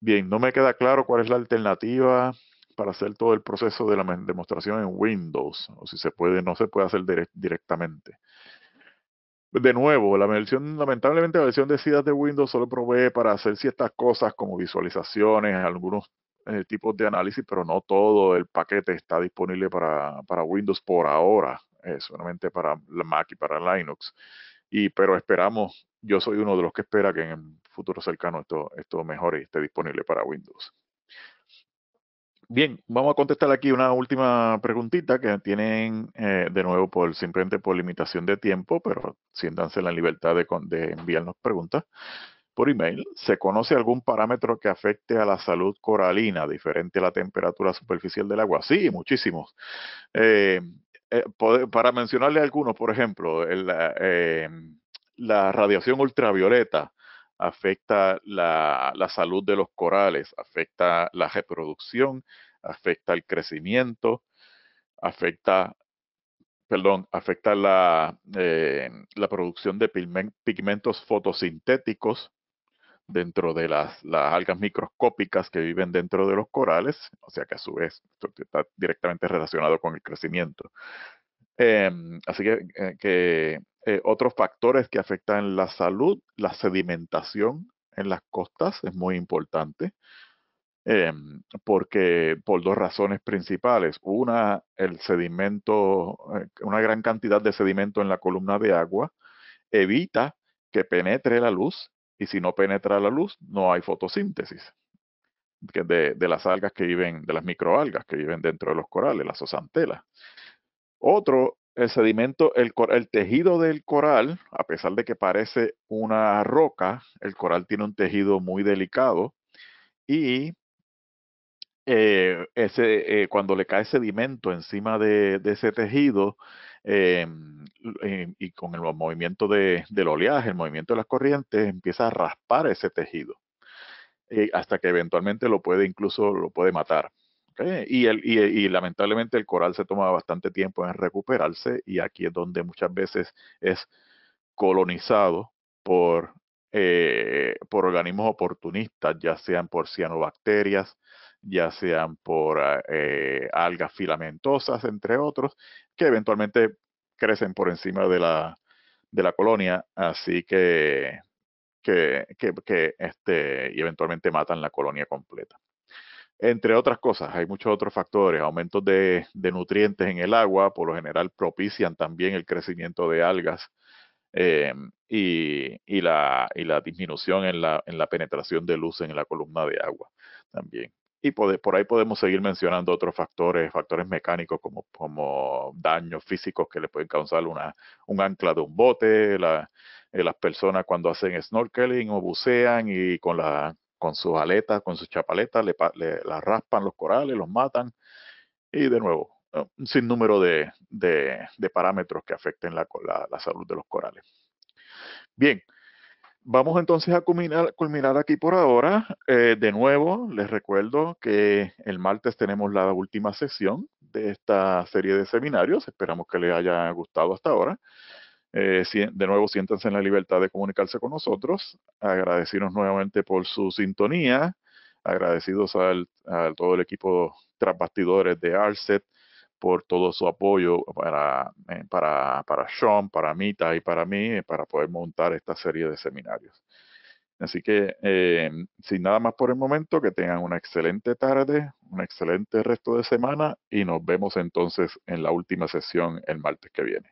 Speaker 1: Bien, no me queda claro cuál es la alternativa para hacer todo el proceso de la demostración en Windows o si se puede, no se puede hacer directamente de nuevo, la versión, lamentablemente la versión de SIDA de Windows solo provee para hacer ciertas cosas como visualizaciones, algunos eh, tipos de análisis, pero no todo el paquete está disponible para, para Windows por ahora, eh, solamente para la Mac y para Linux. Y, pero esperamos, yo soy uno de los que espera que en el futuro cercano esto, esto mejore y esté disponible para Windows. Bien, vamos a contestar aquí una última preguntita que tienen eh, de nuevo por simplemente por limitación de tiempo, pero siéntanse la libertad de, enviarnos preguntas por email. ¿Se conoce algún parámetro que afecte a la salud coralina diferente a la temperatura superficial del agua? Sí, muchísimos. Eh, eh, para mencionarle algunos, por ejemplo, la radiación ultravioleta afecta la, salud de los corales, afecta la reproducción, afecta el crecimiento, afecta, perdón, afecta la, eh, la producción de pigmentos fotosintéticos dentro de las, algas microscópicas que viven dentro de los corales, o sea que a su vez está directamente relacionado con el crecimiento. Em, así que eh, eh, otros factores que afectan la salud, la sedimentación en las costas es muy importante, em, porque por dos razones principales. Una, el sedimento, eh, una gran cantidad de sedimento en la columna de agua evita que penetre la luz y si no penetra la luz no hay fotosíntesis de, de, las algas que viven, de las microalgas que viven dentro de los corales, las osantelas. Otro el sedimento, el, tejido del coral, a pesar de que parece una roca, el coral tiene un tejido muy delicado y eh, ese, eh, cuando le cae sedimento encima de, ese tejido eh, y, con el movimiento del oleaje, el movimiento de las corrientes, empieza a raspar ese tejido hasta que eventualmente lo puede incluso lo puede matar. Eh, y, el, y, lamentablemente el coral se toma bastante tiempo en recuperarse y aquí es donde muchas veces es colonizado por, eh, por organismos oportunistas, ya sean por cianobacterias, ya sean por ah, eh, algas filamentosas, entre otros, que eventualmente crecen por encima de la, de la colonia, así que, que, que, que este, y eventualmente matan la colonia completa entre otras cosas, hay muchos otros factores, aumentos de, nutrientes en el agua, por lo general propician también el crecimiento de algas eh, y, la, disminución en la, penetración de luz en la columna de agua también. Y por, ahí podemos seguir mencionando otros factores, factores mecánicos como, daños físicos que le pueden causar una, un ancla de un bote, eh, las personas cuando hacen snorkeling o bucean y con la, con sus aletas, con sus chapaletas, le, raspan los corales, los matan y de nuevo, eh, un sinnúmero de, parámetros que afecten la, salud de los corales. Bien, vamos entonces a culminar, aquí por ahora. Eh, de nuevo, les recuerdo que el martes tenemos la última sesión de esta serie de seminarios. Esperamos que les haya gustado hasta ahora. Eh, de nuevo, siéntanse en la libertad de comunicarse con nosotros. Agradecidos nuevamente por su sintonía. Agradecidos al, a todo el equipo tras bastidores de Arset por todo su apoyo para, eh, para, para Sean, para Mita y para mí, eh, para poder montar esta serie de seminarios. Así que, sin nada más por el momento, que tengan una excelente tarde, un excelente resto de semana y nos vemos entonces en la última sesión el martes que viene.